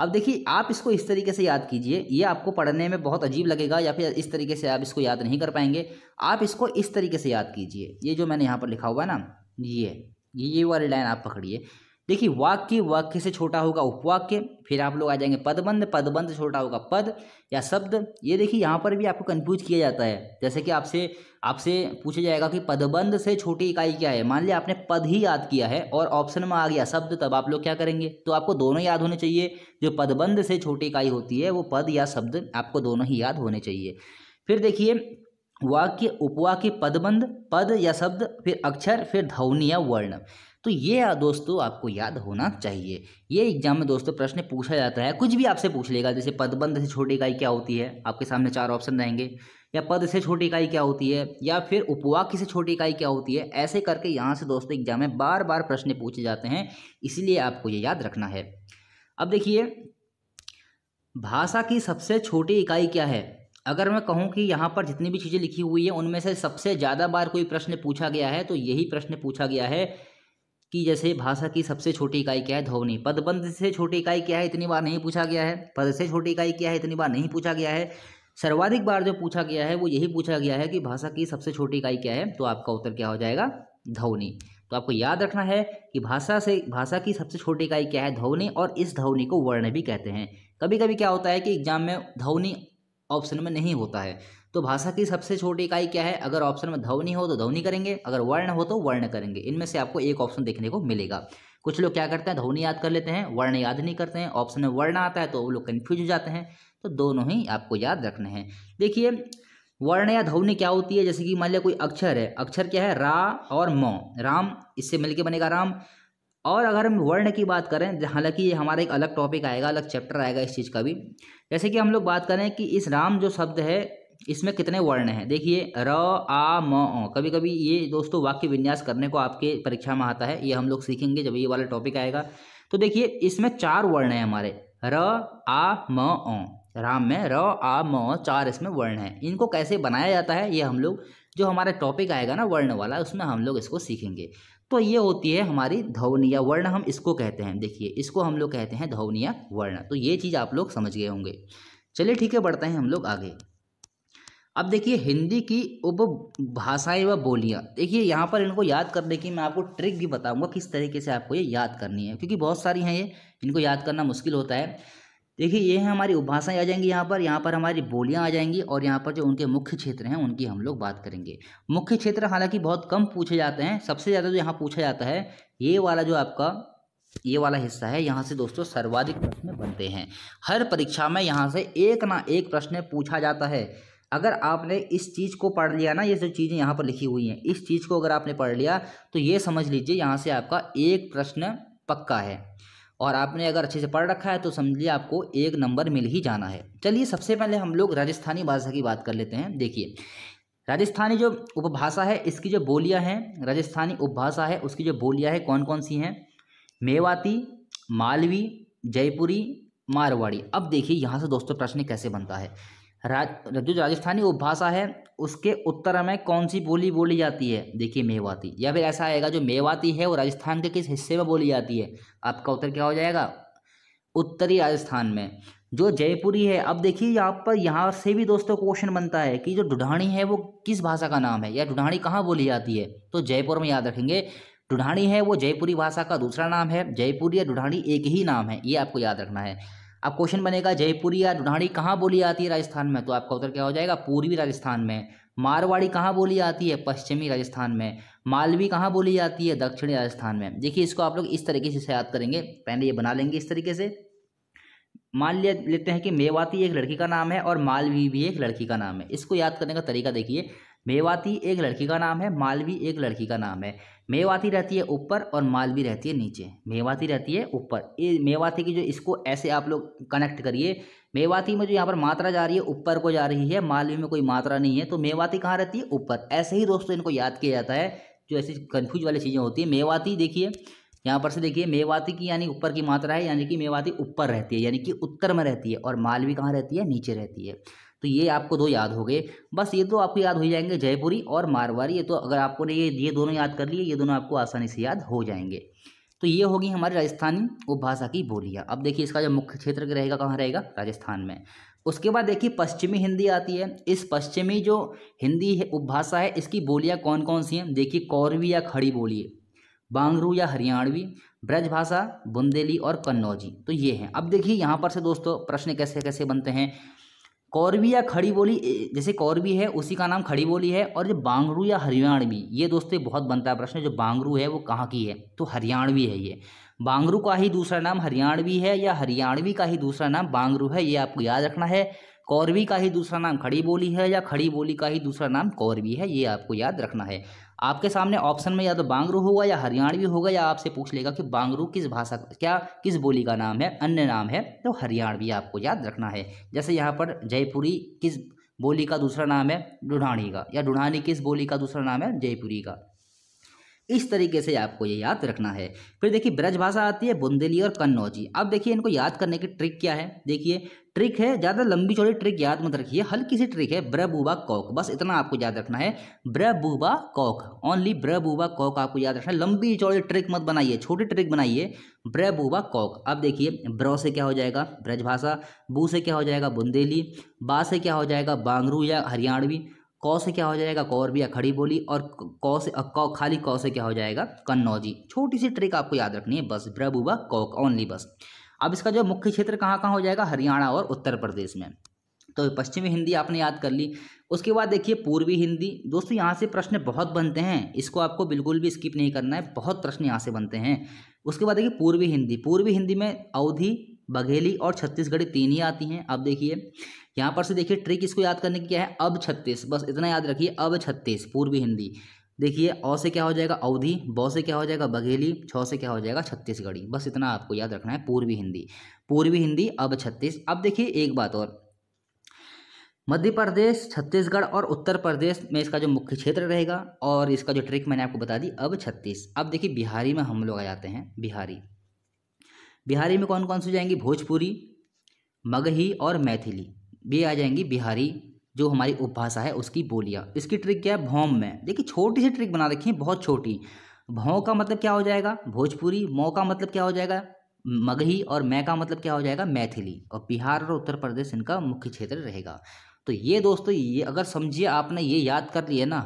अब देखिए आप इसको इस तरीके से याद कीजिए ये आपको पढ़ने में बहुत अजीब लगेगा या फिर इस तरीके से आप इसको याद नहीं कर पाएंगे आप इसको इस तरीके से याद कीजिए ये जो मैंने यहाँ पर लिखा हुआ है ना ये ये वाली लाइन आप पकड़िए देखिए वाक्य वाक्य से छोटा होगा उपवाक्य फिर आप लोग आ जाएंगे पदबंध पदबंध से छोटा होगा पद या शब्द ये देखिए यहाँ पर भी आपको कन्फ्यूज किया जाता है जैसे कि आपसे आपसे पूछा जाएगा कि पदबंध से छोटी इकाई क्या है मान लिया आपने पद ही याद किया है और ऑप्शन में आ गया शब्द तब आप लोग क्या करेंगे तो आपको दोनों याद होने चाहिए जो पदबंध से छोटी इकाई होती है वो पद या शब्द आपको दोनों ही याद होने चाहिए फिर देखिए वाक्य उपवाक्य पदबंध पद या शब्द फिर अक्षर फिर ध्वनि या वर्ण तो ये दोस्तों आपको याद होना चाहिए ये एग्जाम में दोस्तों प्रश्न पूछा जाता है कुछ भी आपसे पूछ लेगा जैसे पदबंध से छोटी इकाई क्या होती है आपके सामने चार ऑप्शन रहेंगे या पद से छोटी इकाई क्या होती है या फिर उपवाक्य से छोटी इकाई क्या होती है ऐसे करके यहाँ से दोस्तों एग्जाम में बार बार प्रश्न पूछे जाते हैं इसलिए आपको ये याद रखना है अब देखिए भाषा की सबसे छोटी इकाई क्या है अगर मैं कहूँ कि यहाँ पर जितनी भी चीज़ें लिखी हुई है उनमें से सबसे ज़्यादा बार कोई प्रश्न पूछा गया है तो यही प्रश्न पूछा गया है कि जैसे भाषा की सबसे छोटी इकाई क्या है ध्वनि पदबंध से छोटी इकाई क्या है इतनी बार नहीं पूछा गया है पद से छोटी इकाई क्या है इतनी बार नहीं पूछा गया है सर्वाधिक बार जो पूछा गया है वो यही पूछा गया है कि भाषा की सबसे छोटी इकाई क्या है तो आपका उत्तर क्या हो जाएगा ध्वनि तो आपको याद रखना है कि भाषा से भाषा की सबसे छोटी इकाई क्या है ध्वनि और इस ध्वनि को वर्ण भी कहते हैं कभी कभी क्या होता है कि एग्जाम में ध्वनि ऑप्शन में नहीं होता है तो भाषा की सबसे छोटी इकाई क्या है अगर ऑप्शन में ध्वनि हो तो ध्वनि करेंगे अगर वर्ण हो तो वर्ण करेंगे इनमें से आपको एक ऑप्शन देखने को मिलेगा कुछ लोग क्या करते हैं ध्वनि याद कर लेते हैं वर्ण याद नहीं करते हैं ऑप्शन में वर्ण आता है तो वो लोग कन्फ्यूज हो जाते हैं तो दोनों ही आपको याद रखने हैं देखिए वर्ण या ध्वनि क्या होती है जैसे कि मान लिया कोई अक्षर है अक्षर क्या है रा और म राम इससे मिलकर बनेगा राम और अगर हम वर्ण की बात करें हालांकि ये हमारा एक अलग टॉपिक आएगा अलग चैप्टर आएगा इस चीज़ का भी जैसे कि हम लोग बात करें कि इस राम जो शब्द है इसमें कितने वर्ण हैं देखिए र आ म कभी कभी ये दोस्तों वाक्य विन्यास करने को आपके परीक्षा में आता है ये हम लोग सीखेंगे जब ये वाला टॉपिक आएगा तो देखिए इसमें चार वर्ण हैं हमारे र आ म ओ राम में र आ म चार इसमें वर्ण हैं इनको कैसे बनाया जाता है ये हम लोग जो हमारा टॉपिक आएगा ना वर्ण वाला उसमें हम लोग इसको सीखेंगे तो ये होती है हमारी धवनिया वर्ण हम इसको कहते हैं देखिए इसको हम लोग कहते हैं धवनिया वर्ण तो ये चीज़ आप लोग समझ गए होंगे चलिए ठीक है बढ़ते हैं हम लोग आगे अब देखिए हिंदी की उपभाषाएं व बोलियां देखिए यहाँ पर इनको याद करने की मैं आपको ट्रिक भी बताऊंगा किस तरीके से आपको ये याद करनी है क्योंकि बहुत सारी हैं ये इनको याद करना मुश्किल होता है देखिए ये हैं हमारी उपभाषाएं आ जाएंगी यहाँ पर यहाँ पर हमारी बोलियाँ आ जाएंगी और यहाँ पर जो उनके मुख्य क्षेत्र हैं उनकी हम लोग बात करेंगे मुख्य क्षेत्र हालांकि बहुत कम पूछे जाते हैं सबसे ज़्यादा जो यहाँ पूछा जाता है ये वाला जो आपका ये वाला हिस्सा है यहाँ से दोस्तों सर्वाधिक प्रश्न बनते हैं हर परीक्षा में यहाँ से एक ना एक प्रश्न पूछा जाता है अगर आपने इस चीज़ को पढ़ लिया ना ये जो चीज़ें यहाँ पर लिखी हुई हैं इस चीज़ को अगर आपने पढ़ लिया तो ये समझ लीजिए यहाँ से आपका एक प्रश्न पक्का है और आपने अगर अच्छे से पढ़ रखा है तो समझ लीजिए आपको एक नंबर मिल ही जाना है चलिए सबसे पहले हम लोग राजस्थानी भाषा की बात कर लेते हैं देखिए राजस्थानी जो उपभाषा है इसकी जो बोलियाँ हैं राजस्थानी उपभाषा है उसकी जो बोलियाँ हैं कौन कौन सी हैं मेवाती मालवी जयपुरी मारवाड़ी अब देखिए यहाँ से दोस्तों प्रश्न कैसे बनता है राज जो राजस्थानी उपभाषा है उसके उत्तर में कौन सी बोली बोली जाती है देखिए मेवाती या फिर ऐसा आएगा जो मेवाती है वो राजस्थान के किस हिस्से में बोली जाती है आपका उत्तर क्या हो जाएगा उत्तरी राजस्थान में जो जयपुरी है अब देखिए यहाँ पर यहाँ से भी दोस्तों क्वेश्चन बनता है कि जो डुढाणी है वो किस भाषा का नाम है या डुढाणी कहाँ बोली जाती है तो जयपुर में याद रखेंगे डुढाणी है वो जयपुरी भाषा का दूसरा नाम है जयपुरी या डुढाणी एक ही नाम है ये आपको याद रखना है अब क्वेश्चन बनेगा जयपुरी या दुढ़ाड़ी कहाँ बोली जाती है राजस्थान में तो आपका उत्तर क्या हो जाएगा पूर्वी राजस्थान में मारवाड़ी कहाँ बोली जाती है पश्चिमी राजस्थान में मालवी कहाँ बोली जाती है दक्षिणी राजस्थान में देखिए इसको आप लोग इस तरीके से याद करेंगे पहले ये बना लेंगे इस तरीके से मान लिया लेते हैं कि मेवाती एक लड़की का नाम है और मालवी भी एक लड़की का नाम है इसको याद करने का तरीका देखिए मेवाती एक लड़की का नाम है मालवी एक लड़की का नाम है मेवाती रहती है ऊपर और मालवी रहती है नीचे मेवाती रहती है ऊपर ये मेवाती की जो इसको ऐसे आप लोग कनेक्ट करिए मेवाती में जो यहाँ पर मात्रा जा रही है ऊपर को जा रही है मालवी में कोई मात्रा नहीं है तो मेवाती कहाँ रहती है ऊपर ऐसे ही दोस्तों इनको याद किया जाता है जो ऐसी कन्फ्यूज वाली चीज़ें होती है मेवाती देखिए यहाँ पर से देखिए मेवाती की यानी ऊपर की मात्रा है यानी कि मेवाती ऊपर रहती है यानी कि उत्तर में रहती है और मालवी कहाँ रहती है नीचे रहती है तो ये आपको दो याद हो गए बस ये तो आपको याद हो जाएंगे जयपुरी और मारवाड़ी ये तो अगर आपको ने ये ये दोनों याद कर लिए ये दोनों आपको आसानी से याद हो जाएंगे तो ये होगी हमारी राजस्थानी उपभाषा की बोलियाँ अब देखिए इसका जो मुख्य क्षेत्र रहेगा कहाँ रहेगा राजस्थान में उसके बाद देखिए पश्चिमी हिंदी आती है इस पश्चिमी जो हिंदी है उपभाषा है इसकी बोलियाँ कौन कौन सी हैं देखिए कौरवी या खड़ी बोली बांगरू या हरियाणवी ब्रजभाषा बुंदेली और कन्नौजी तो ये हैं अब देखिए यहाँ पर से दोस्तों प्रश्न कैसे कैसे बनते हैं कौरवी या खड़ी बोली जैसे कौरवी है उसी का नाम खड़ी बोली है और जो बांगरू या हरियाणवी ये दोस्तों बहुत बनता है प्रश्न जो बांगरू है वो कहाँ की है तो हरियाणवी है ये बांगरू का ही दूसरा नाम हरियाणवी है या हरियाणवी का ही दूसरा नाम बांगरू है ये आपको याद रखना है कौरवी का ही दूसरा नाम खड़ी बोली है या खड़ी बोली का ही दूसरा नाम कौरवी है ये आपको याद रखना है आपके सामने ऑप्शन में या तो बांगरू होगा या हरियाणवी होगा या आपसे पूछ लेगा कि बांगरू किस भाषा क्या किस बोली का नाम है अन्य नाम है तो हरियाणवी आपको याद रखना है जैसे यहाँ पर जयपुरी किस बोली का दूसरा नाम है डुढ़ानी का या डुढ़ानी किस बोली का दूसरा नाम है जयपुरी का इस तरीके से आपको ये याद रखना है फिर देखिए ब्रज भाषा आती है बुंदेली और कन्नौजी अब देखिए इनको याद करने की ट्रिक क्या है देखिए ट्रिक है ज़्यादा लंबी चौड़ी ट्रिक याद मत रखिए हल्की सी ट्रिक है ब्र बुबा कौक बस इतना आपको याद रखना है ब्र बुबा कौक ओनली ब्र बुबा कौक आपको याद रखना है लंबी चौड़ी ट्रिक मत बनाइए छोटी ट्रिक बनाइए बुबा कौक अब देखिए ब्र से क्या हो जाएगा ब्रजभाषा बू से क्या हो जाएगा बुंदेली बा से क्या हो जाएगा बांगरू या हरियाणवी कौ से क्या हो जाएगा कौरबिया खड़ी बोली और कौ से कौ खाली कौ से क्या हो जाएगा कन्नौजी छोटी सी ट्रिक आपको याद रखनी है बस ब्रबुबा कौक ओनली बस अब इसका जो मुख्य क्षेत्र कहाँ कहाँ हो जाएगा हरियाणा और उत्तर प्रदेश में तो पश्चिमी हिंदी आपने याद कर ली उसके बाद देखिए पूर्वी हिंदी दोस्तों यहाँ से प्रश्न बहुत बनते हैं इसको आपको बिल्कुल भी स्किप नहीं करना है बहुत प्रश्न यहाँ से बनते हैं उसके बाद देखिए पूर्वी हिंदी पूर्वी हिंदी में अवधि बघेली और छत्तीसगढ़ी तीन ही आती हैं अब देखिए यहाँ पर से देखिए ट्रिक इसको याद करने की क्या है अब छत्तीस बस इतना याद रखिए अब छत्तीस पूर्वी हिंदी देखिए अ से क्या हो जाएगा अवधि ब से क्या हो जाएगा बघेली छ से क्या हो जाएगा छत्तीसगढ़ी बस इतना आपको याद रखना है पूर्वी हिंदी पूर्वी हिंदी अब छत्तीस अब देखिए एक बात और मध्य प्रदेश छत्तीसगढ़ और उत्तर प्रदेश में इसका जो मुख्य क्षेत्र रहेगा और इसका जो ट्रिक मैंने आपको बता दी अब छत्तीस अब देखिए बिहारी में हम लोग आ जाते हैं बिहारी बिहारी में कौन कौन सी जाएंगी भोजपुरी मगही और मैथिली ये आ जाएंगी बिहारी जो हमारी उपभाषा है उसकी बोलियाँ इसकी ट्रिक क्या है भौम में देखिए छोटी सी ट्रिक बना रखी है बहुत छोटी भौ का मतलब क्या हो जाएगा भोजपुरी मौ का मतलब क्या हो जाएगा मगही और मैं का मतलब क्या हो जाएगा मैथिली और बिहार और उत्तर प्रदेश इनका मुख्य क्षेत्र रहेगा तो ये दोस्तों ये अगर समझिए आपने ये याद कर लिया ना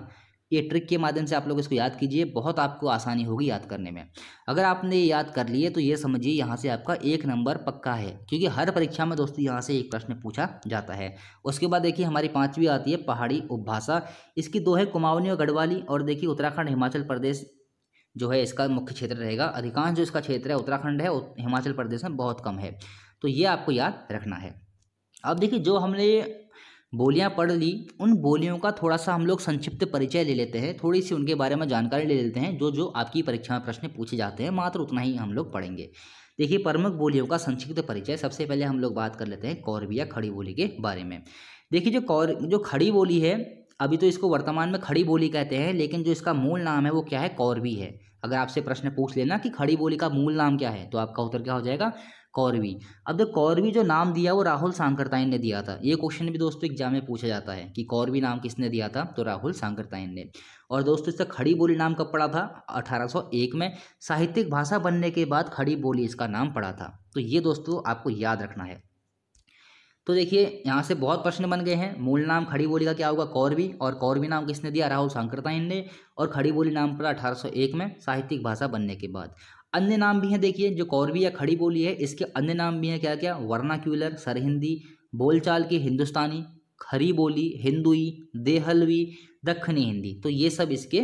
ये ट्रिक के माध्यम से आप लोग इसको याद कीजिए बहुत आपको आसानी होगी याद करने में अगर आपने ये याद कर लिए तो ये समझिए यहाँ से आपका एक नंबर पक्का है क्योंकि हर परीक्षा में दोस्तों यहाँ से एक प्रश्न पूछा जाता है उसके बाद देखिए हमारी पाँचवीं आती है पहाड़ी उपभाषा इसकी दो है कुमाऊनी और गढ़वाली और देखिए उत्तराखंड हिमाचल प्रदेश जो है इसका मुख्य क्षेत्र रहेगा अधिकांश जो इसका क्षेत्र है उत्तराखंड है हिमाचल प्रदेश में बहुत कम है तो ये आपको याद रखना है अब देखिए जो हमने बोलियाँ पढ़ ली उन बोलियों का थोड़ा सा हम लोग संक्षिप्त परिचय ले लेते हैं थोड़ी सी उनके बारे में जानकारी ले लेते हैं जो जो आपकी परीक्षा में प्रश्न पूछे जाते हैं मात्र उतना ही हम लोग पढ़ेंगे देखिए प्रमुख बोलियों का संक्षिप्त परिचय सबसे पहले हम लोग बात कर लेते हैं या खड़ी बोली के बारे में देखिए जो कौर जो खड़ी बोली है अभी तो इसको वर्तमान में खड़ी बोली कहते हैं लेकिन जो इसका मूल नाम है वो क्या है कौरवी है अगर आपसे प्रश्न पूछ लेना कि खड़ी बोली का मूल नाम क्या है तो आपका उत्तर क्या हो जाएगा कौरवी अब देखो कौरवी जो नाम दिया वो राहुल सांकरताइन ने दिया था ये क्वेश्चन भी दोस्तों एग्जाम में पूछा जाता है कि कौरवी नाम किसने दिया था तो राहुल सांकरताइन ने और दोस्तों इसका खड़ी बोली नाम कब पड़ा था 1801 में साहित्यिक भाषा बनने के बाद खड़ी बोली इसका नाम पड़ा था तो ये दोस्तों आपको याद रखना है तो देखिए यहाँ से बहुत प्रश्न बन गए हैं मूल नाम खड़ी बोली का क्या होगा कौरवी और कौरवी नाम किसने दिया राहुल सांकरताइन ने और खड़ी बोली नाम पड़ा 1801 में साहित्यिक भाषा बनने के बाद अन्य नाम भी हैं देखिए जो कौरवी या खड़ी बोली है इसके अन्य नाम भी हैं क्या क्या वर्नाक्यूलर सरहिंदी बोलचाल की हिंदुस्तानी खरी बोली हिंदुई देहलवी दक्षिणी हिंदी तो ये सब इसके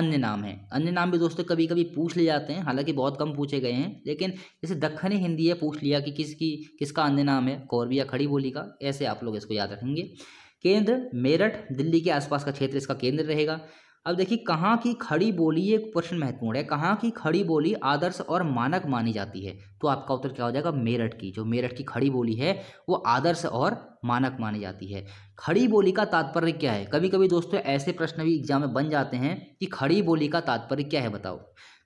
अन्य नाम हैं अन्य नाम भी दोस्तों कभी कभी पूछ ले जाते हैं हालांकि बहुत कम पूछे गए हैं लेकिन जैसे दक्षिणी हिंदी है पूछ लिया कि किसकी किसका अन्य नाम है कौरवी या खड़ी बोली का ऐसे आप लोग इसको याद रखेंगे केंद्र मेरठ दिल्ली के आसपास का क्षेत्र इसका केंद्र रहेगा अब देखिए कहाँ की खड़ी बोली ये प्रश्न महत्वपूर्ण है कहाँ की खड़ी बोली आदर्श और मानक मानी जाती है तो आपका उत्तर क्या हो जाएगा मेरठ की जो मेरठ की खड़ी बोली है वो आदर्श और मानक मानी जाती है खड़ी बोली का तात्पर्य क्या है कभी कभी दोस्तों ऐसे प्रश्न भी एग्जाम में बन जाते हैं कि खड़ी बोली का तात्पर्य क्या है बताओ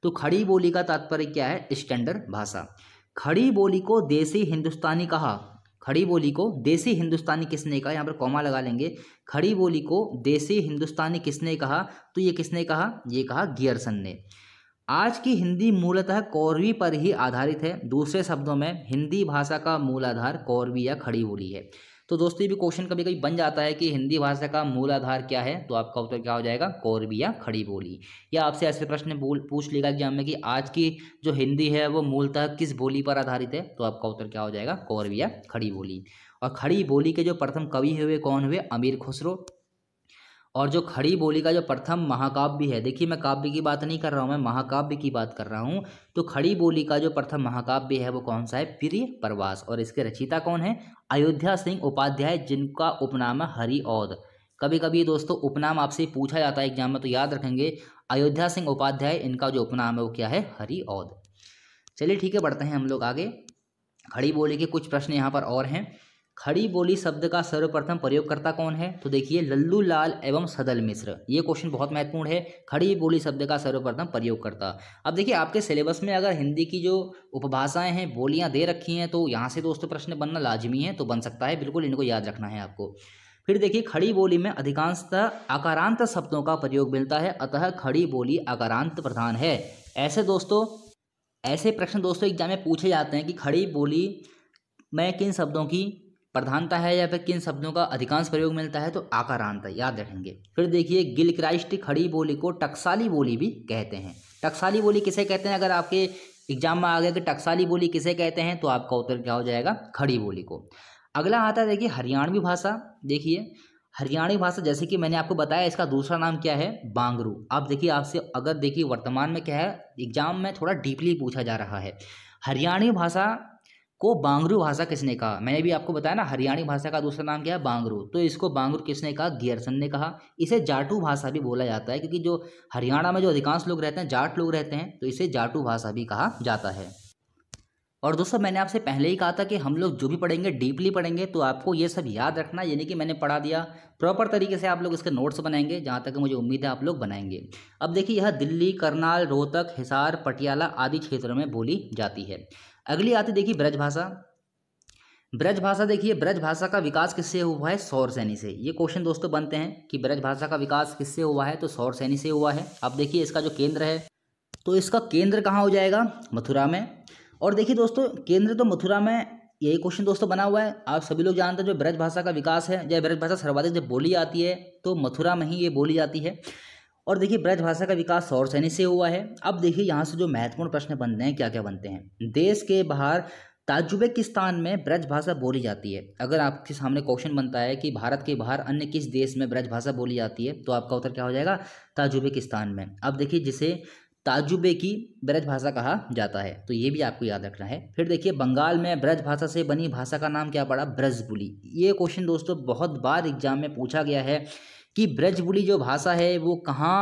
तो खड़ी बोली का तात्पर्य क्या है स्टैंडर्ड भाषा खड़ी बोली को देसी हिंदुस्तानी कहा खड़ी बोली को देसी हिंदुस्तानी किसने कहा यहाँ पर कौमा लगा लेंगे खड़ी बोली को देसी हिंदुस्तानी किसने कहा तो ये किसने कहा ये कहा गियरसन ने आज की हिंदी मूलतः कौरवी पर ही आधारित है दूसरे शब्दों में हिंदी भाषा का मूल आधार कौरवी या खड़ी बोली है तो दोस्तों ये भी क्वेश्चन कभी कभी बन जाता है कि हिंदी भाषा का मूल आधार क्या है तो आपका उत्तर क्या हो जाएगा कौरवी या खड़ी बोली या आपसे ऐसे प्रश्न पूछ लेगा एग्जाम में कि आज की जो हिंदी है वो मूलतः किस बोली पर आधारित है तो आपका उत्तर क्या हो जाएगा कौरवी या खड़ी बोली और खड़ी बोली के जो प्रथम कवि हुए कौन हुए अमीर खुसरो और जो खड़ी बोली का जो प्रथम महाकाव्य है देखिए मैं काव्य की बात नहीं कर रहा हूँ मैं महाकाव्य की बात कर रहा हूँ तो खड़ी बोली का जो प्रथम महाकाव्य है वो कौन सा है प्रिय प्रवास और इसके रचिता कौन है अयोध्या सिंह उपाध्याय जिनका उपनाम है हरिऔध कभी कभी दोस्तों उपनाम आपसे पूछा जाता है एग्जाम में तो याद रखेंगे अयोध्या सिंह उपाध्याय इनका जो उपनाम है वो क्या है हरिऔध चलिए ठीक है बढ़ते हैं हम लोग आगे खड़ी बोली के कुछ प्रश्न यहाँ पर और हैं खड़ी बोली शब्द का सर्वप्रथम प्रयोगकर्ता कौन है तो देखिए लल्लू लाल एवं सदल मिश्र ये क्वेश्चन बहुत महत्वपूर्ण है खड़ी बोली शब्द का सर्वप्रथम प्रयोगकर्ता अब देखिए आपके सिलेबस में अगर हिंदी की जो उपभाषाएं हैं बोलियां दे रखी हैं तो यहाँ से दोस्तों प्रश्न बनना लाजमी है तो बन सकता है बिल्कुल इनको याद रखना है आपको फिर देखिए खड़ी बोली में अधिकांशतः आकारांत शब्दों का प्रयोग मिलता है अतः खड़ी बोली आकारांत प्रधान है ऐसे दोस्तों ऐसे प्रश्न दोस्तों एग्जाम में पूछे जाते हैं कि खड़ी बोली में किन शब्दों की प्रधानता है या फिर किन शब्दों का अधिकांश प्रयोग मिलता है तो आकारांत याद रखेंगे फिर देखिए गिल क्राइस्ट खड़ी बोली को टक्साली बोली भी कहते हैं टक्साली बोली किसे कहते हैं अगर आपके एग्जाम में आ गया कि टक्साली बोली किसे कहते हैं तो आपका उत्तर क्या हो जाएगा खड़ी बोली को अगला आता है देखिए हरियाणवी भाषा देखिए हरियाणवी भाषा जैसे कि मैंने आपको बताया इसका दूसरा नाम क्या है बांगरू आप देखिए आपसे अगर देखिए वर्तमान में क्या है एग्जाम में थोड़ा डीपली पूछा जा रहा है हरियाणवी भाषा को बांगरू भाषा किसने कहा मैंने भी आपको बताया ना हरियाणी भाषा का दूसरा नाम क्या है बांगरू तो इसको बांगरू किसने कहा गियरसन ने कहा इसे जाटू भाषा भी बोला जाता है क्योंकि जो हरियाणा में जो अधिकांश लोग रहते हैं जाट लोग रहते हैं तो इसे जाटू भाषा भी कहा जाता है और दोस्तों मैंने आपसे पहले ही कहा था कि हम लोग जो भी पढ़ेंगे डीपली पढ़ेंगे तो आपको ये सब याद रखना यानी कि मैंने पढ़ा दिया प्रॉपर तरीके से आप लोग इसके नोट्स बनाएंगे जहाँ तक मुझे उम्मीद है आप लोग बनाएंगे अब देखिए यह दिल्ली करनाल रोहतक हिसार पटियाला आदि क्षेत्रों में बोली जाती है अगली आती देखिए ब्रजभाषा ब्रजभाषा देखिए ब्रजभाषा का विकास किससे हुआ है सौर सैनी से ये क्वेश्चन दोस्तों बनते हैं कि ब्रजभाषा का विकास किससे हुआ है तो सौर सैनी से हुआ है अब देखिए इसका जो केंद्र है तो इसका केंद्र कहाँ हो जाएगा मथुरा में और देखिए दोस्तों केंद्र तो मथुरा में यही क्वेश्चन दोस्तों बना हुआ है आप सभी लोग जानते हैं जो ब्रजभाषा का विकास है जब ब्रजभाषा सर्वाधिक जब बोली जाती है तो मथुरा में ही ये बोली जाती है और देखिए ब्रज भाषा का विकास सौर सैनी से हुआ है अब देखिए यहाँ से जो महत्वपूर्ण प्रश्न बनते हैं क्या क्या बनते हैं देश के बाहर ताजुबेकिस्तान में ब्रज भाषा बोली जाती है अगर आपके सामने क्वेश्चन बनता है कि भारत के बाहर अन्य किस देश में ब्रज भाषा बोली जाती है तो आपका उत्तर क्या हो जाएगा ताजुबेकिस्तान में अब देखिए जिसे ताजुबे की ब्रज भाषा कहा जाता है तो ये भी आपको याद रखना है फिर देखिए बंगाल में ब्रज भाषा से बनी भाषा का नाम क्या पड़ा ब्रजबुली ये क्वेश्चन दोस्तों बहुत बार एग्जाम में पूछा गया है कि ब्रजबुली जो भाषा है वो कहाँ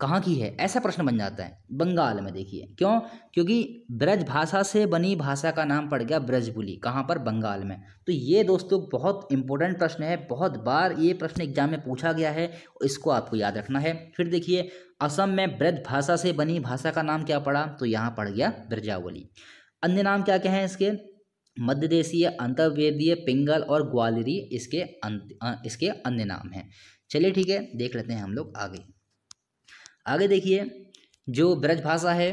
कहाँ की है ऐसा प्रश्न बन जाता है बंगाल में देखिए क्यों क्योंकि ब्रज भाषा से बनी भाषा का नाम पड़ गया ब्रजबुली कहाँ पर बंगाल में तो ये दोस्तों बहुत इंपॉर्टेंट प्रश्न है बहुत बार ये प्रश्न एग्जाम में पूछा गया है इसको आपको याद रखना है फिर देखिए असम में ब्रज भाषा से बनी भाषा का नाम क्या पड़ा तो यहाँ पड़ गया ब्रजावली अन्य नाम क्या क्या हैं इसके मध्य देशीय अंतर्वेदीय पिंगल और ग्वालियरी इसके अंत अं, इसके अन्य नाम हैं चलिए ठीक है देख लेते हैं हम लोग आगे आगे देखिए जो ब्रज भाषा है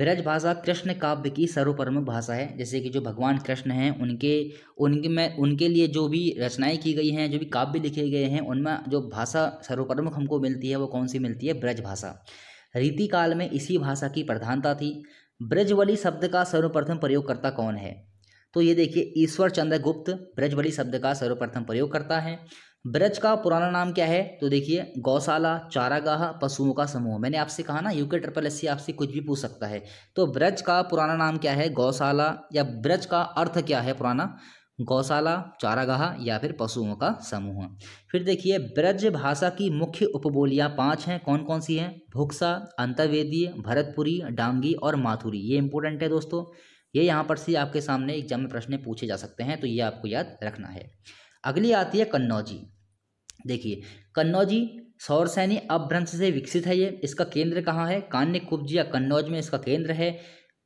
ब्रज भाषा कृष्ण काव्य की सर्वप्रमुख भाषा है जैसे कि जो भगवान कृष्ण हैं उनके उनके में उनके लिए जो भी रचनाएं की गई हैं जो भी काव्य लिखे गए हैं उनमें जो भाषा सर्वप्रमुख हमको मिलती है वो कौन सी मिलती है ब्रज भाषा रीति काल में इसी भाषा की प्रधानता थी ब्रजवली शब्द का सर्वप्रथम प्रयोगकर्ता कौन है तो ये देखिए ईश्वर चंद्र गुप्त ब्रजबली शब्द का सर्वप्रथम प्रयोग करता है ब्रज का पुराना नाम क्या है तो देखिए गौशाला चारागाह पशुओं का समूह मैंने आपसे कहा ना यूके ट्रिपल एस आपसे कुछ भी पूछ सकता है तो ब्रज का पुराना नाम क्या है गौशाला या ब्रज का अर्थ क्या है पुराना गौशाला चारागाह या फिर पशुओं का समूह फिर देखिए ब्रज भाषा की मुख्य उपबोलियाँ पांच हैं कौन कौन सी हैं भुक्सा अंतर्वेदी भरतपुरी डांगी और माथुरी ये इंपॉर्टेंट है दोस्तों ये यहाँ पर से आपके सामने एग्जाम में प्रश्न पूछे जा सकते हैं तो ये आपको याद रखना है अगली आती है कन्नौजी देखिए कन्नौजी सौर सैनी अपभ्रंश से विकसित है ये इसका केंद्र कहाँ है कान्य कुब्ज या कन्नौज में इसका केंद्र है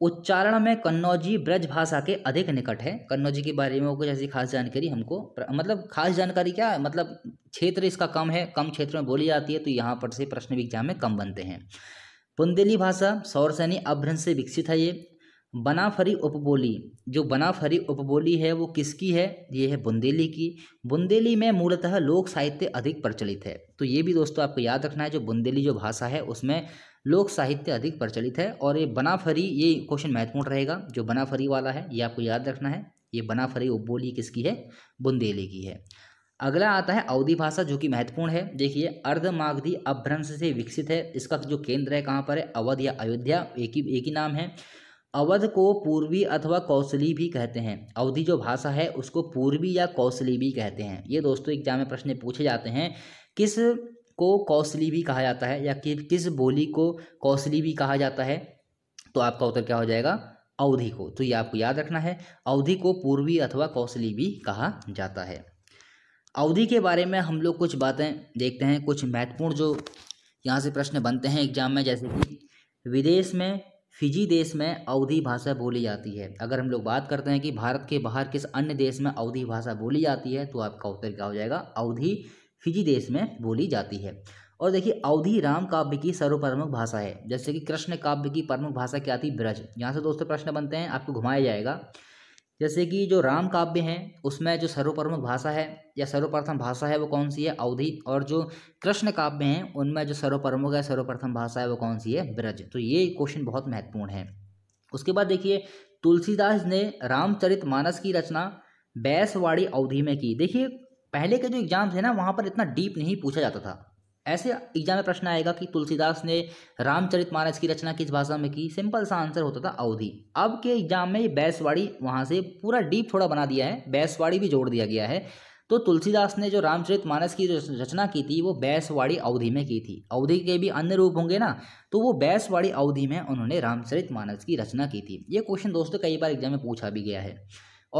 उच्चारण में कन्नौजी ब्रज भाषा के अधिक निकट है कन्नौजी के बारे में कुछ ऐसी खास जानकारी हमको मतलब खास जानकारी क्या मतलब क्षेत्र इसका कम है कम क्षेत्र में बोली जाती है तो यहाँ पर से प्रश्न भी एग्जाम में कम बनते हैं बुंदेली भाषा सौर सैनी अपभ्रंश से विकसित है ये बनाफरी उपबोली जो बनाफरी उपबोली है वो किसकी है ये है बुंदेली की बुंदेली में मूलतः लोक साहित्य अधिक प्रचलित है तो ये भी दोस्तों आपको याद रखना है जो बुंदेली जो भाषा है उसमें लोक साहित्य अधिक प्रचलित है और ये बनाफरी ये क्वेश्चन महत्वपूर्ण रहेगा जो बनाफरी वाला है ये आपको याद रखना है ये बनाफरी उपबोली किसकी है बुंदेली की है अगला आता है अवधि भाषा जो कि महत्वपूर्ण है देखिए अर्धमागधी अपभ्रंश से विकसित है इसका जो केंद्र है कहाँ पर है अवध या अयोध्या एक ही एक ही नाम है अवध को पूर्वी अथवा कौशली भी कहते हैं अवधि जो भाषा है उसको पूर्वी या कौशली भी कहते हैं ये दोस्तों एग्जाम में प्रश्न पूछे जाते हैं किस को कौशली भी कहा जाता है या कि किस बोली को कौशली भी कहा जाता है तो आपका उत्तर क्या हो जाएगा अवधि को तो ये आपको याद रखना है अवधि को पूर्वी अथवा कौशली भी कहा जाता है अवधि के बारे में हम लोग कुछ बातें देखते हैं कुछ महत्वपूर्ण जो यहाँ से प्रश्न बनते हैं एग्जाम में जैसे कि विदेश में फिजी देश में अवधि भाषा बोली जाती है अगर हम लोग बात करते हैं कि भारत के बाहर किस अन्य देश में अवधि भाषा बोली जाती है तो आपका उत्तर क्या हो जाएगा अवधि फिजी देश में बोली जाती है और देखिए अवधि राम काव्य की सर्वप्रमुख भाषा है जैसे कि कृष्ण काव्य की प्रमुख भाषा क्या थी ब्रज यहाँ से दोस्तों प्रश्न बनते हैं आपको घुमाया जाएगा जैसे कि जो राम काव्य हैं उसमें जो सर्वप्रमुख भाषा है या सर्वप्रथम भाषा है वो कौन सी है अवधि और जो कृष्ण काव्य हैं उनमें जो सर्वप्रमुख है सर्वप्रथम भाषा है वो कौन सी है ब्रज तो ये क्वेश्चन बहुत महत्वपूर्ण है उसके बाद देखिए तुलसीदास ने रामचरित मानस की रचना बैसवाड़ी अवधि में की देखिए पहले के जो एग्जाम्स हैं ना वहाँ पर इतना डीप नहीं पूछा जाता था ऐसे एग्जाम में प्रश्न आएगा कि तुलसीदास ने रामचरित मानस की रचना किस भाषा में की सिंपल सा आंसर होता था अवधि अब के एग्जाम में ये बैसवाड़ी वहाँ से पूरा डीप थोड़ा बना दिया है बैसवाड़ी भी जोड़ दिया गया है तो तुलसीदास ने जो रामचरित मानस की रचना की थी वो बैसवाड़ी अवधि में की थी अवधि के भी अन्य रूप होंगे ना तो वो बैसवाड़ी अवधि में उन्होंने रामचरित मानस की रचना की थी ये क्वेश्चन दोस्तों कई बार एग्जाम में पूछा भी गया है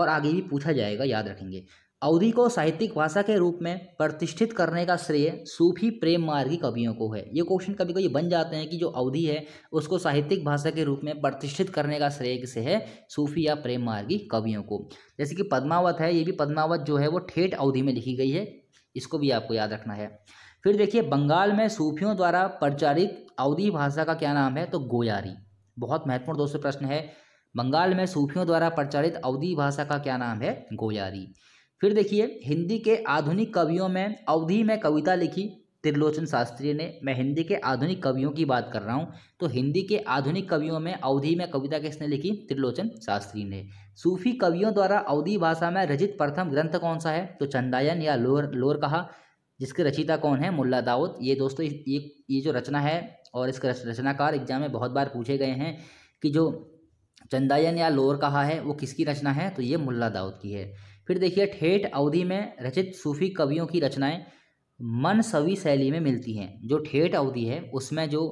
और आगे भी पूछा जाएगा याद रखेंगे अवधि को साहित्यिक भाषा के रूप में प्रतिष्ठित करने का श्रेय सूफी प्रेम मार्गी कवियों को है ये क्वेश्चन कभी कभी बन जाते हैं कि जो अवधि है उसको साहित्यिक भाषा के रूप में प्रतिष्ठित करने का श्रेय किसे है सूफी या प्रेम मार्गी कवियों को जैसे कि पद्मावत है ये भी पद्मावत जो है वो ठेठ अवधि में लिखी गई है इसको भी आपको याद रखना है फिर देखिए बंगाल में सूफियों द्वारा प्रचारित अवधि भाषा का क्या नाम है तो गोयारी बहुत महत्वपूर्ण दोस्तों प्रश्न है बंगाल में सूफियों द्वारा प्रचारित अवधि भाषा का क्या नाम है गोयारी फिर देखिए हिंदी के आधुनिक कवियों में अवधि में कविता लिखी त्रिलोचन शास्त्री ने मैं हिंदी के आधुनिक कवियों की बात कर रहा हूँ तो हिंदी के आधुनिक कवियों में अवधि में कविता किसने लिखी त्रिलोचन शास्त्री ने सूफी कवियों द्वारा अवधि भाषा में रचित प्रथम ग्रंथ कौन सा है तो चंदायन या लोर लोर कहा जिसके रचिता कौन है मुल्ला दाऊद ये दोस्तों ये ये जो रचना है और इसके रचनाकार एग्जाम में बहुत बार पूछे गए हैं कि जो चंदायन या लोर कहा है वो किसकी रचना है तो ये मुल्ला दाऊद की है फिर देखिए ठेठ अवधि में रचित सूफी कवियों की रचनाएं मनसवी शैली में मिलती हैं जो ठेठ अवधि है उसमें जो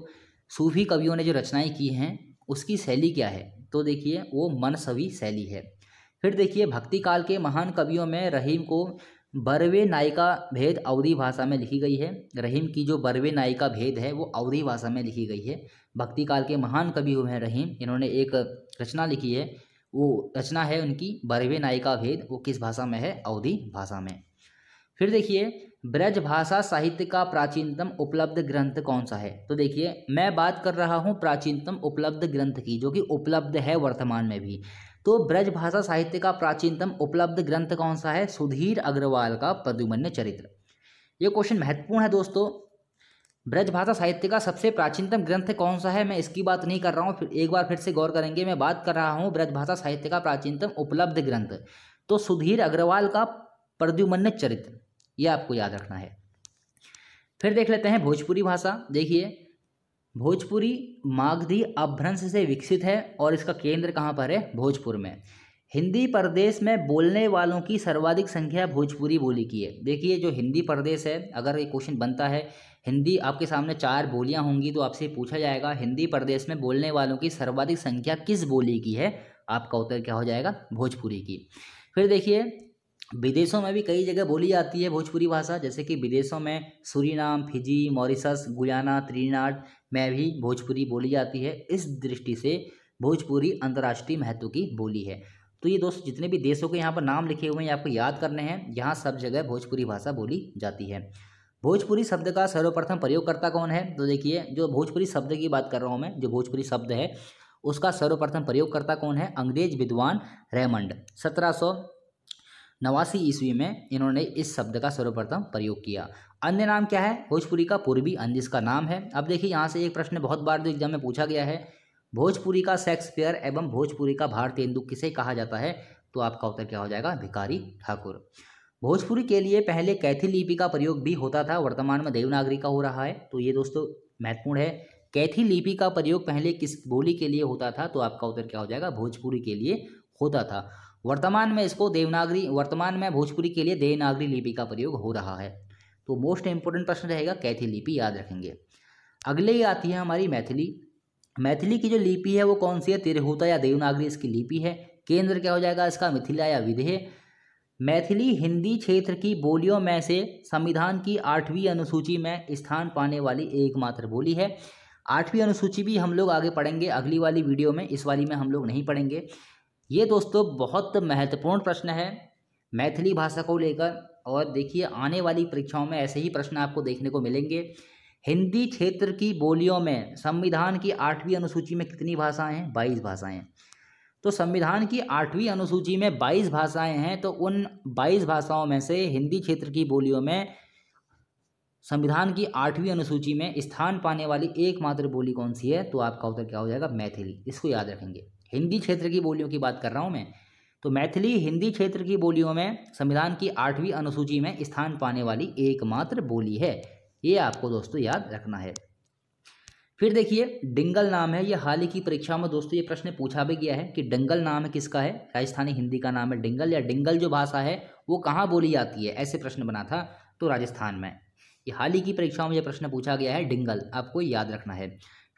सूफी कवियों ने जो रचनाएं की हैं उसकी शैली क्या है तो देखिए वो मन मनसवी शैली है फिर देखिए भक्ति काल के महान कवियों में रहीम को बरवे नायिका भेद अवधि भाषा में लिखी गई है रहीम की जो बरवे नायिका भेद है वो अवधि भाषा में लिखी गई है भक्ति काल के महान कवि हुए हैं रहीम इन्होंने एक रचना लिखी है वो रचना है उनकी बरवे नायिका भेद वो किस भाषा में है अवधि भाषा में फिर देखिए ब्रज भाषा साहित्य का प्राचीनतम उपलब्ध ग्रंथ कौन सा है तो देखिए मैं बात कर रहा हूँ प्राचीनतम उपलब्ध ग्रंथ की जो कि उपलब्ध है वर्तमान में भी तो ब्रज भाषा साहित्य का प्राचीनतम उपलब्ध ग्रंथ कौन सा है सुधीर अग्रवाल का प्रद्युमन्य चरित्र ये क्वेश्चन महत्वपूर्ण है दोस्तों ब्रजभाषा साहित्य का सबसे प्राचीनतम ग्रंथ कौन सा है मैं इसकी बात नहीं कर रहा हूँ फिर एक बार फिर से गौर करेंगे मैं बात कर रहा हूँ ब्रजभाषा साहित्य का प्राचीनतम उपलब्ध ग्रंथ तो सुधीर अग्रवाल का प्रद्युमन्य चरित्र ये आपको याद रखना है फिर देख लेते हैं भोजपुरी भाषा देखिए भोजपुरी मागधी अभ्रंश से विकसित है और इसका केंद्र कहाँ पर है भोजपुर में हिंदी प्रदेश में बोलने वालों की सर्वाधिक संख्या भोजपुरी बोली की है देखिए जो हिंदी प्रदेश है अगर ये क्वेश्चन बनता है हिंदी आपके सामने चार बोलियां होंगी तो आपसे पूछा जाएगा हिंदी प्रदेश में बोलने वालों की सर्वाधिक संख्या किस बोली की है आपका उत्तर क्या हो जाएगा भोजपुरी की फिर देखिए विदेशों में भी कई जगह बोली जाती है भोजपुरी भाषा जैसे कि विदेशों में Suriname Fiji Mauritius Guyana Trinidad में भी भोजपुरी बोली जाती है इस दृष्टि से भोजपुरी अंतर्राष्ट्रीय महत्व की बोली है तो ये दोस्त जितने भी देशों के यहाँ पर नाम लिखे हुए हैं आपको याद करने हैं यहाँ सब जगह भोजपुरी भाषा बोली जाती है भोजपुरी शब्द का सर्वप्रथम प्रयोगकर्ता कौन है तो देखिए जो भोजपुरी शब्द की बात कर रहा हूँ मैं जो भोजपुरी शब्द है उसका सर्वप्रथम प्रयोगकर्ता कौन है अंग्रेज विद्वान रेमंड सत्रह सौ नवासी ईस्वी में इन्होंने इस शब्द का सर्वप्रथम प्रयोग किया अन्य नाम क्या है भोजपुरी का पूर्वी अंध जिसका नाम है अब देखिए यहाँ से एक प्रश्न बहुत बार जो तो एग्जाम में पूछा गया है भोजपुरी का शेक्सपियर एवं भोजपुरी का भारतेंदु किसे कहा जाता है तो आपका उत्तर क्या हो जाएगा भिकारी ठाकुर भोजपुरी के लिए पहले कैथी लिपि का प्रयोग भी होता था वर्तमान में देवनागरी का हो रहा है तो ये दोस्तों महत्वपूर्ण है कैथी लिपि का प्रयोग पहले किस बोली के लिए होता था तो आपका उत्तर क्या हो जाएगा भोजपुरी के लिए होता था वर्तमान में इसको देवनागरी वर्तमान में भोजपुरी के लिए देवनागरी लिपि का प्रयोग हो रहा है तो मोस्ट इम्पोर्टेंट प्रश्न रहेगा कैथी लिपि याद रखेंगे अगले ही आती है हमारी मैथिली मैथिली की जो लिपि है वो कौन सी है तिरहुता या देवनागरी इसकी लिपि है केंद्र क्या हो जाएगा इसका मिथिला या विधेय मैथिली हिंदी क्षेत्र की बोलियों में से संविधान की आठवीं अनुसूची में स्थान पाने वाली एकमात्र बोली है आठवीं अनुसूची भी हम लोग आगे पढ़ेंगे अगली वाली वीडियो में इस वाली में हम लोग नहीं पढ़ेंगे ये दोस्तों बहुत महत्वपूर्ण प्रश्न है मैथिली भाषा को लेकर और देखिए आने वाली परीक्षाओं में ऐसे ही प्रश्न आपको देखने को मिलेंगे हिंदी क्षेत्र की बोलियों में संविधान की आठवीं अनुसूची में कितनी भाषाएँ हैं बाईस भाषाएँ हैं तो संविधान की आठवीं अनुसूची में बाईस भाषाएं हैं तो उन बाईस भाषाओं में से हिंदी क्षेत्र की बोलियों में संविधान की आठवीं अनुसूची में स्थान पाने वाली एकमात्र बोली कौन सी है तो आपका उत्तर क्या हो जाएगा मैथिली इसको याद रखेंगे हिंदी क्षेत्र की बोलियों की बात कर रहा हूँ मैं तो मैथिली हिंदी क्षेत्र की बोलियों में संविधान की आठवीं अनुसूची में स्थान पाने वाली एकमात्र बोली है ये आपको दोस्तों याद रखना है फिर देखिए डिंगल नाम है ये हाल ही की परीक्षा में दोस्तों ये प्रश्न पूछा भी गया है कि डिंगल नाम किसका है राजस्थानी हिंदी का नाम है डिंगल या डिंगल जो भाषा है वो कहाँ बोली जाती है ऐसे प्रश्न बना था तो राजस्थान में ये हाल ही की परीक्षाओं में यह प्रश्न पूछा गया है डिंगल आपको याद रखना है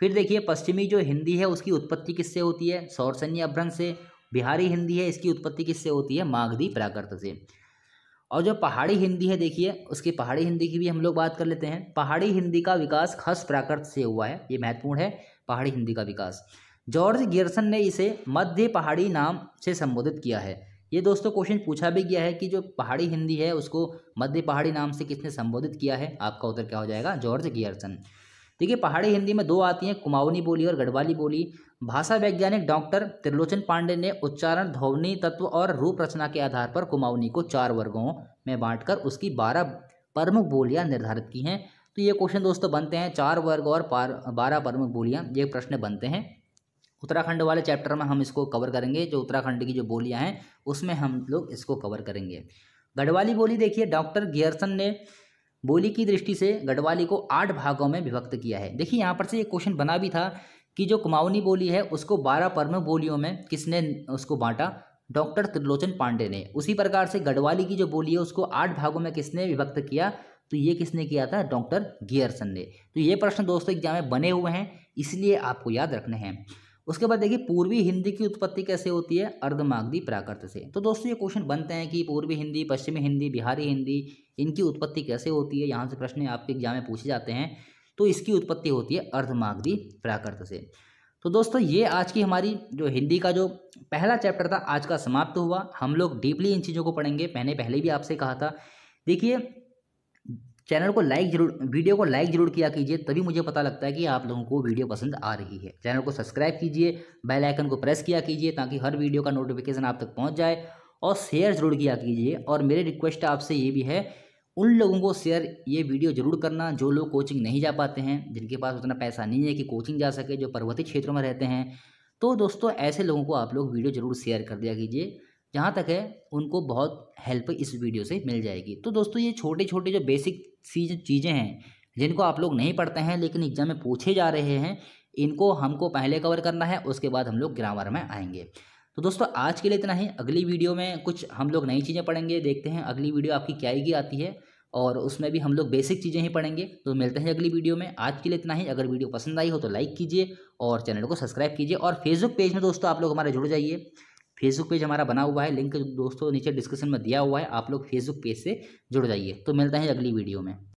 फिर देखिए पश्चिमी जो हिंदी है उसकी उत्पत्ति किससे होती है सौरसैन्य अभ्रंश से बिहारी हिंदी है इसकी उत्पत्ति किससे होती है मागधी प्राकृत से और जो पहाड़ी हिंदी है देखिए उसकी पहाड़ी हिंदी की भी हम लोग बात कर लेते हैं पहाड़ी हिंदी का विकास खस प्राकृत से हुआ है ये महत्वपूर्ण है पहाड़ी हिंदी का विकास जॉर्ज गियर्सन ने इसे मध्य पहाड़ी नाम से संबोधित किया है ये दोस्तों क्वेश्चन पूछा भी गया है कि जो पहाड़ी हिंदी है उसको मध्य पहाड़ी नाम से किसने संबोधित किया है आपका उत्तर क्या हो जाएगा जॉर्ज गियर्सन देखिए पहाड़ी हिंदी में दो आती हैं कुमाऊनी बोली और गढ़वाली बोली भाषा वैज्ञानिक डॉक्टर त्रिलोचन पांडे ने उच्चारण ध्वनि तत्व और रूप रचना के आधार पर कुमाऊनी को चार वर्गों में बांटकर उसकी बारह प्रमुख बोलियां निर्धारित की हैं तो ये क्वेश्चन दोस्तों बनते हैं चार वर्ग और बारह प्रमुख बोलियां ये प्रश्न बनते हैं उत्तराखंड वाले चैप्टर में हम इसको कवर करेंगे जो उत्तराखंड की जो बोलियाँ हैं उसमें हम लोग इसको कवर करेंगे गढ़वाली बोली देखिए डॉक्टर गियर्सन ने बोली की दृष्टि से गढ़वाली को आठ भागों में विभक्त किया है देखिए यहाँ पर से ये क्वेश्चन बना भी था कि जो कुमाऊनी बोली है उसको बारह प्रमुख बोलियों में किसने उसको बांटा डॉक्टर त्रिलोचन पांडे ने उसी प्रकार से गढ़वाली की जो बोली है उसको आठ भागों में किसने विभक्त किया तो ये किसने किया था डॉक्टर गियरसन ने तो ये प्रश्न दोस्तों एग्जाम में बने हुए हैं इसलिए आपको याद रखने हैं उसके बाद देखिए पूर्वी हिंदी की उत्पत्ति कैसे होती है अर्धमागधी प्राकृत से तो दोस्तों ये क्वेश्चन बनते हैं कि पूर्वी हिंदी पश्चिमी हिंदी बिहारी हिंदी इनकी उत्पत्ति कैसे होती है यहाँ से प्रश्न आपके एग्जाम में पूछे जाते हैं तो इसकी उत्पत्ति होती है अर्धमागधी प्राकृत से तो दोस्तों ये आज की हमारी जो हिंदी का जो पहला चैप्टर था आज का समाप्त हुआ हम लोग डीपली इन चीज़ों को पढ़ेंगे मैंने पहले भी आपसे कहा था देखिए चैनल को लाइक जरूर वीडियो को लाइक जरूर किया कीजिए तभी मुझे पता लगता है कि आप लोगों को वीडियो पसंद आ रही है चैनल को सब्सक्राइब कीजिए बेल आइकन को प्रेस किया कीजिए ताकि हर वीडियो का नोटिफिकेशन आप तक पहुंच जाए और शेयर जरूर किया कीजिए और मेरी रिक्वेस्ट आपसे ये भी है उन लोगों को शेयर ये वीडियो जरूर करना जो लोग कोचिंग नहीं जा पाते हैं जिनके पास उतना पैसा नहीं है कि कोचिंग जा सके जो पर्वतीय क्षेत्रों में रहते हैं तो दोस्तों ऐसे लोगों को आप लोग वीडियो जरूर शेयर कर दिया कीजिए जहाँ तक है उनको बहुत हेल्प इस वीडियो से मिल जाएगी तो दोस्तों ये छोटे छोटे जो बेसिक सी चीज़ें हैं जिनको आप लोग नहीं पढ़ते हैं लेकिन एग्जाम में पूछे जा रहे हैं इनको हमको पहले कवर करना है उसके बाद हम लोग ग्रामर में आएंगे तो दोस्तों आज के लिए इतना ही अगली वीडियो में कुछ हम लोग नई चीज़ें पढ़ेंगे देखते हैं अगली वीडियो आपकी क्या ही आती है और उसमें भी हम लोग बेसिक चीज़ें ही पढ़ेंगे तो मिलते हैं अगली वीडियो में आज के लिए इतना ही अगर वीडियो पसंद आई हो तो लाइक कीजिए और चैनल को सब्सक्राइब कीजिए और फेसबुक पेज में दोस्तों आप लोग हमारे जुड़ जाइए फेसबुक पेज हमारा बना हुआ है लिंक दोस्तों नीचे डिस्क्रिप्शन में दिया हुआ है आप लोग फेसबुक पेज से जुड़ जाइए तो मिलते हैं अगली वीडियो में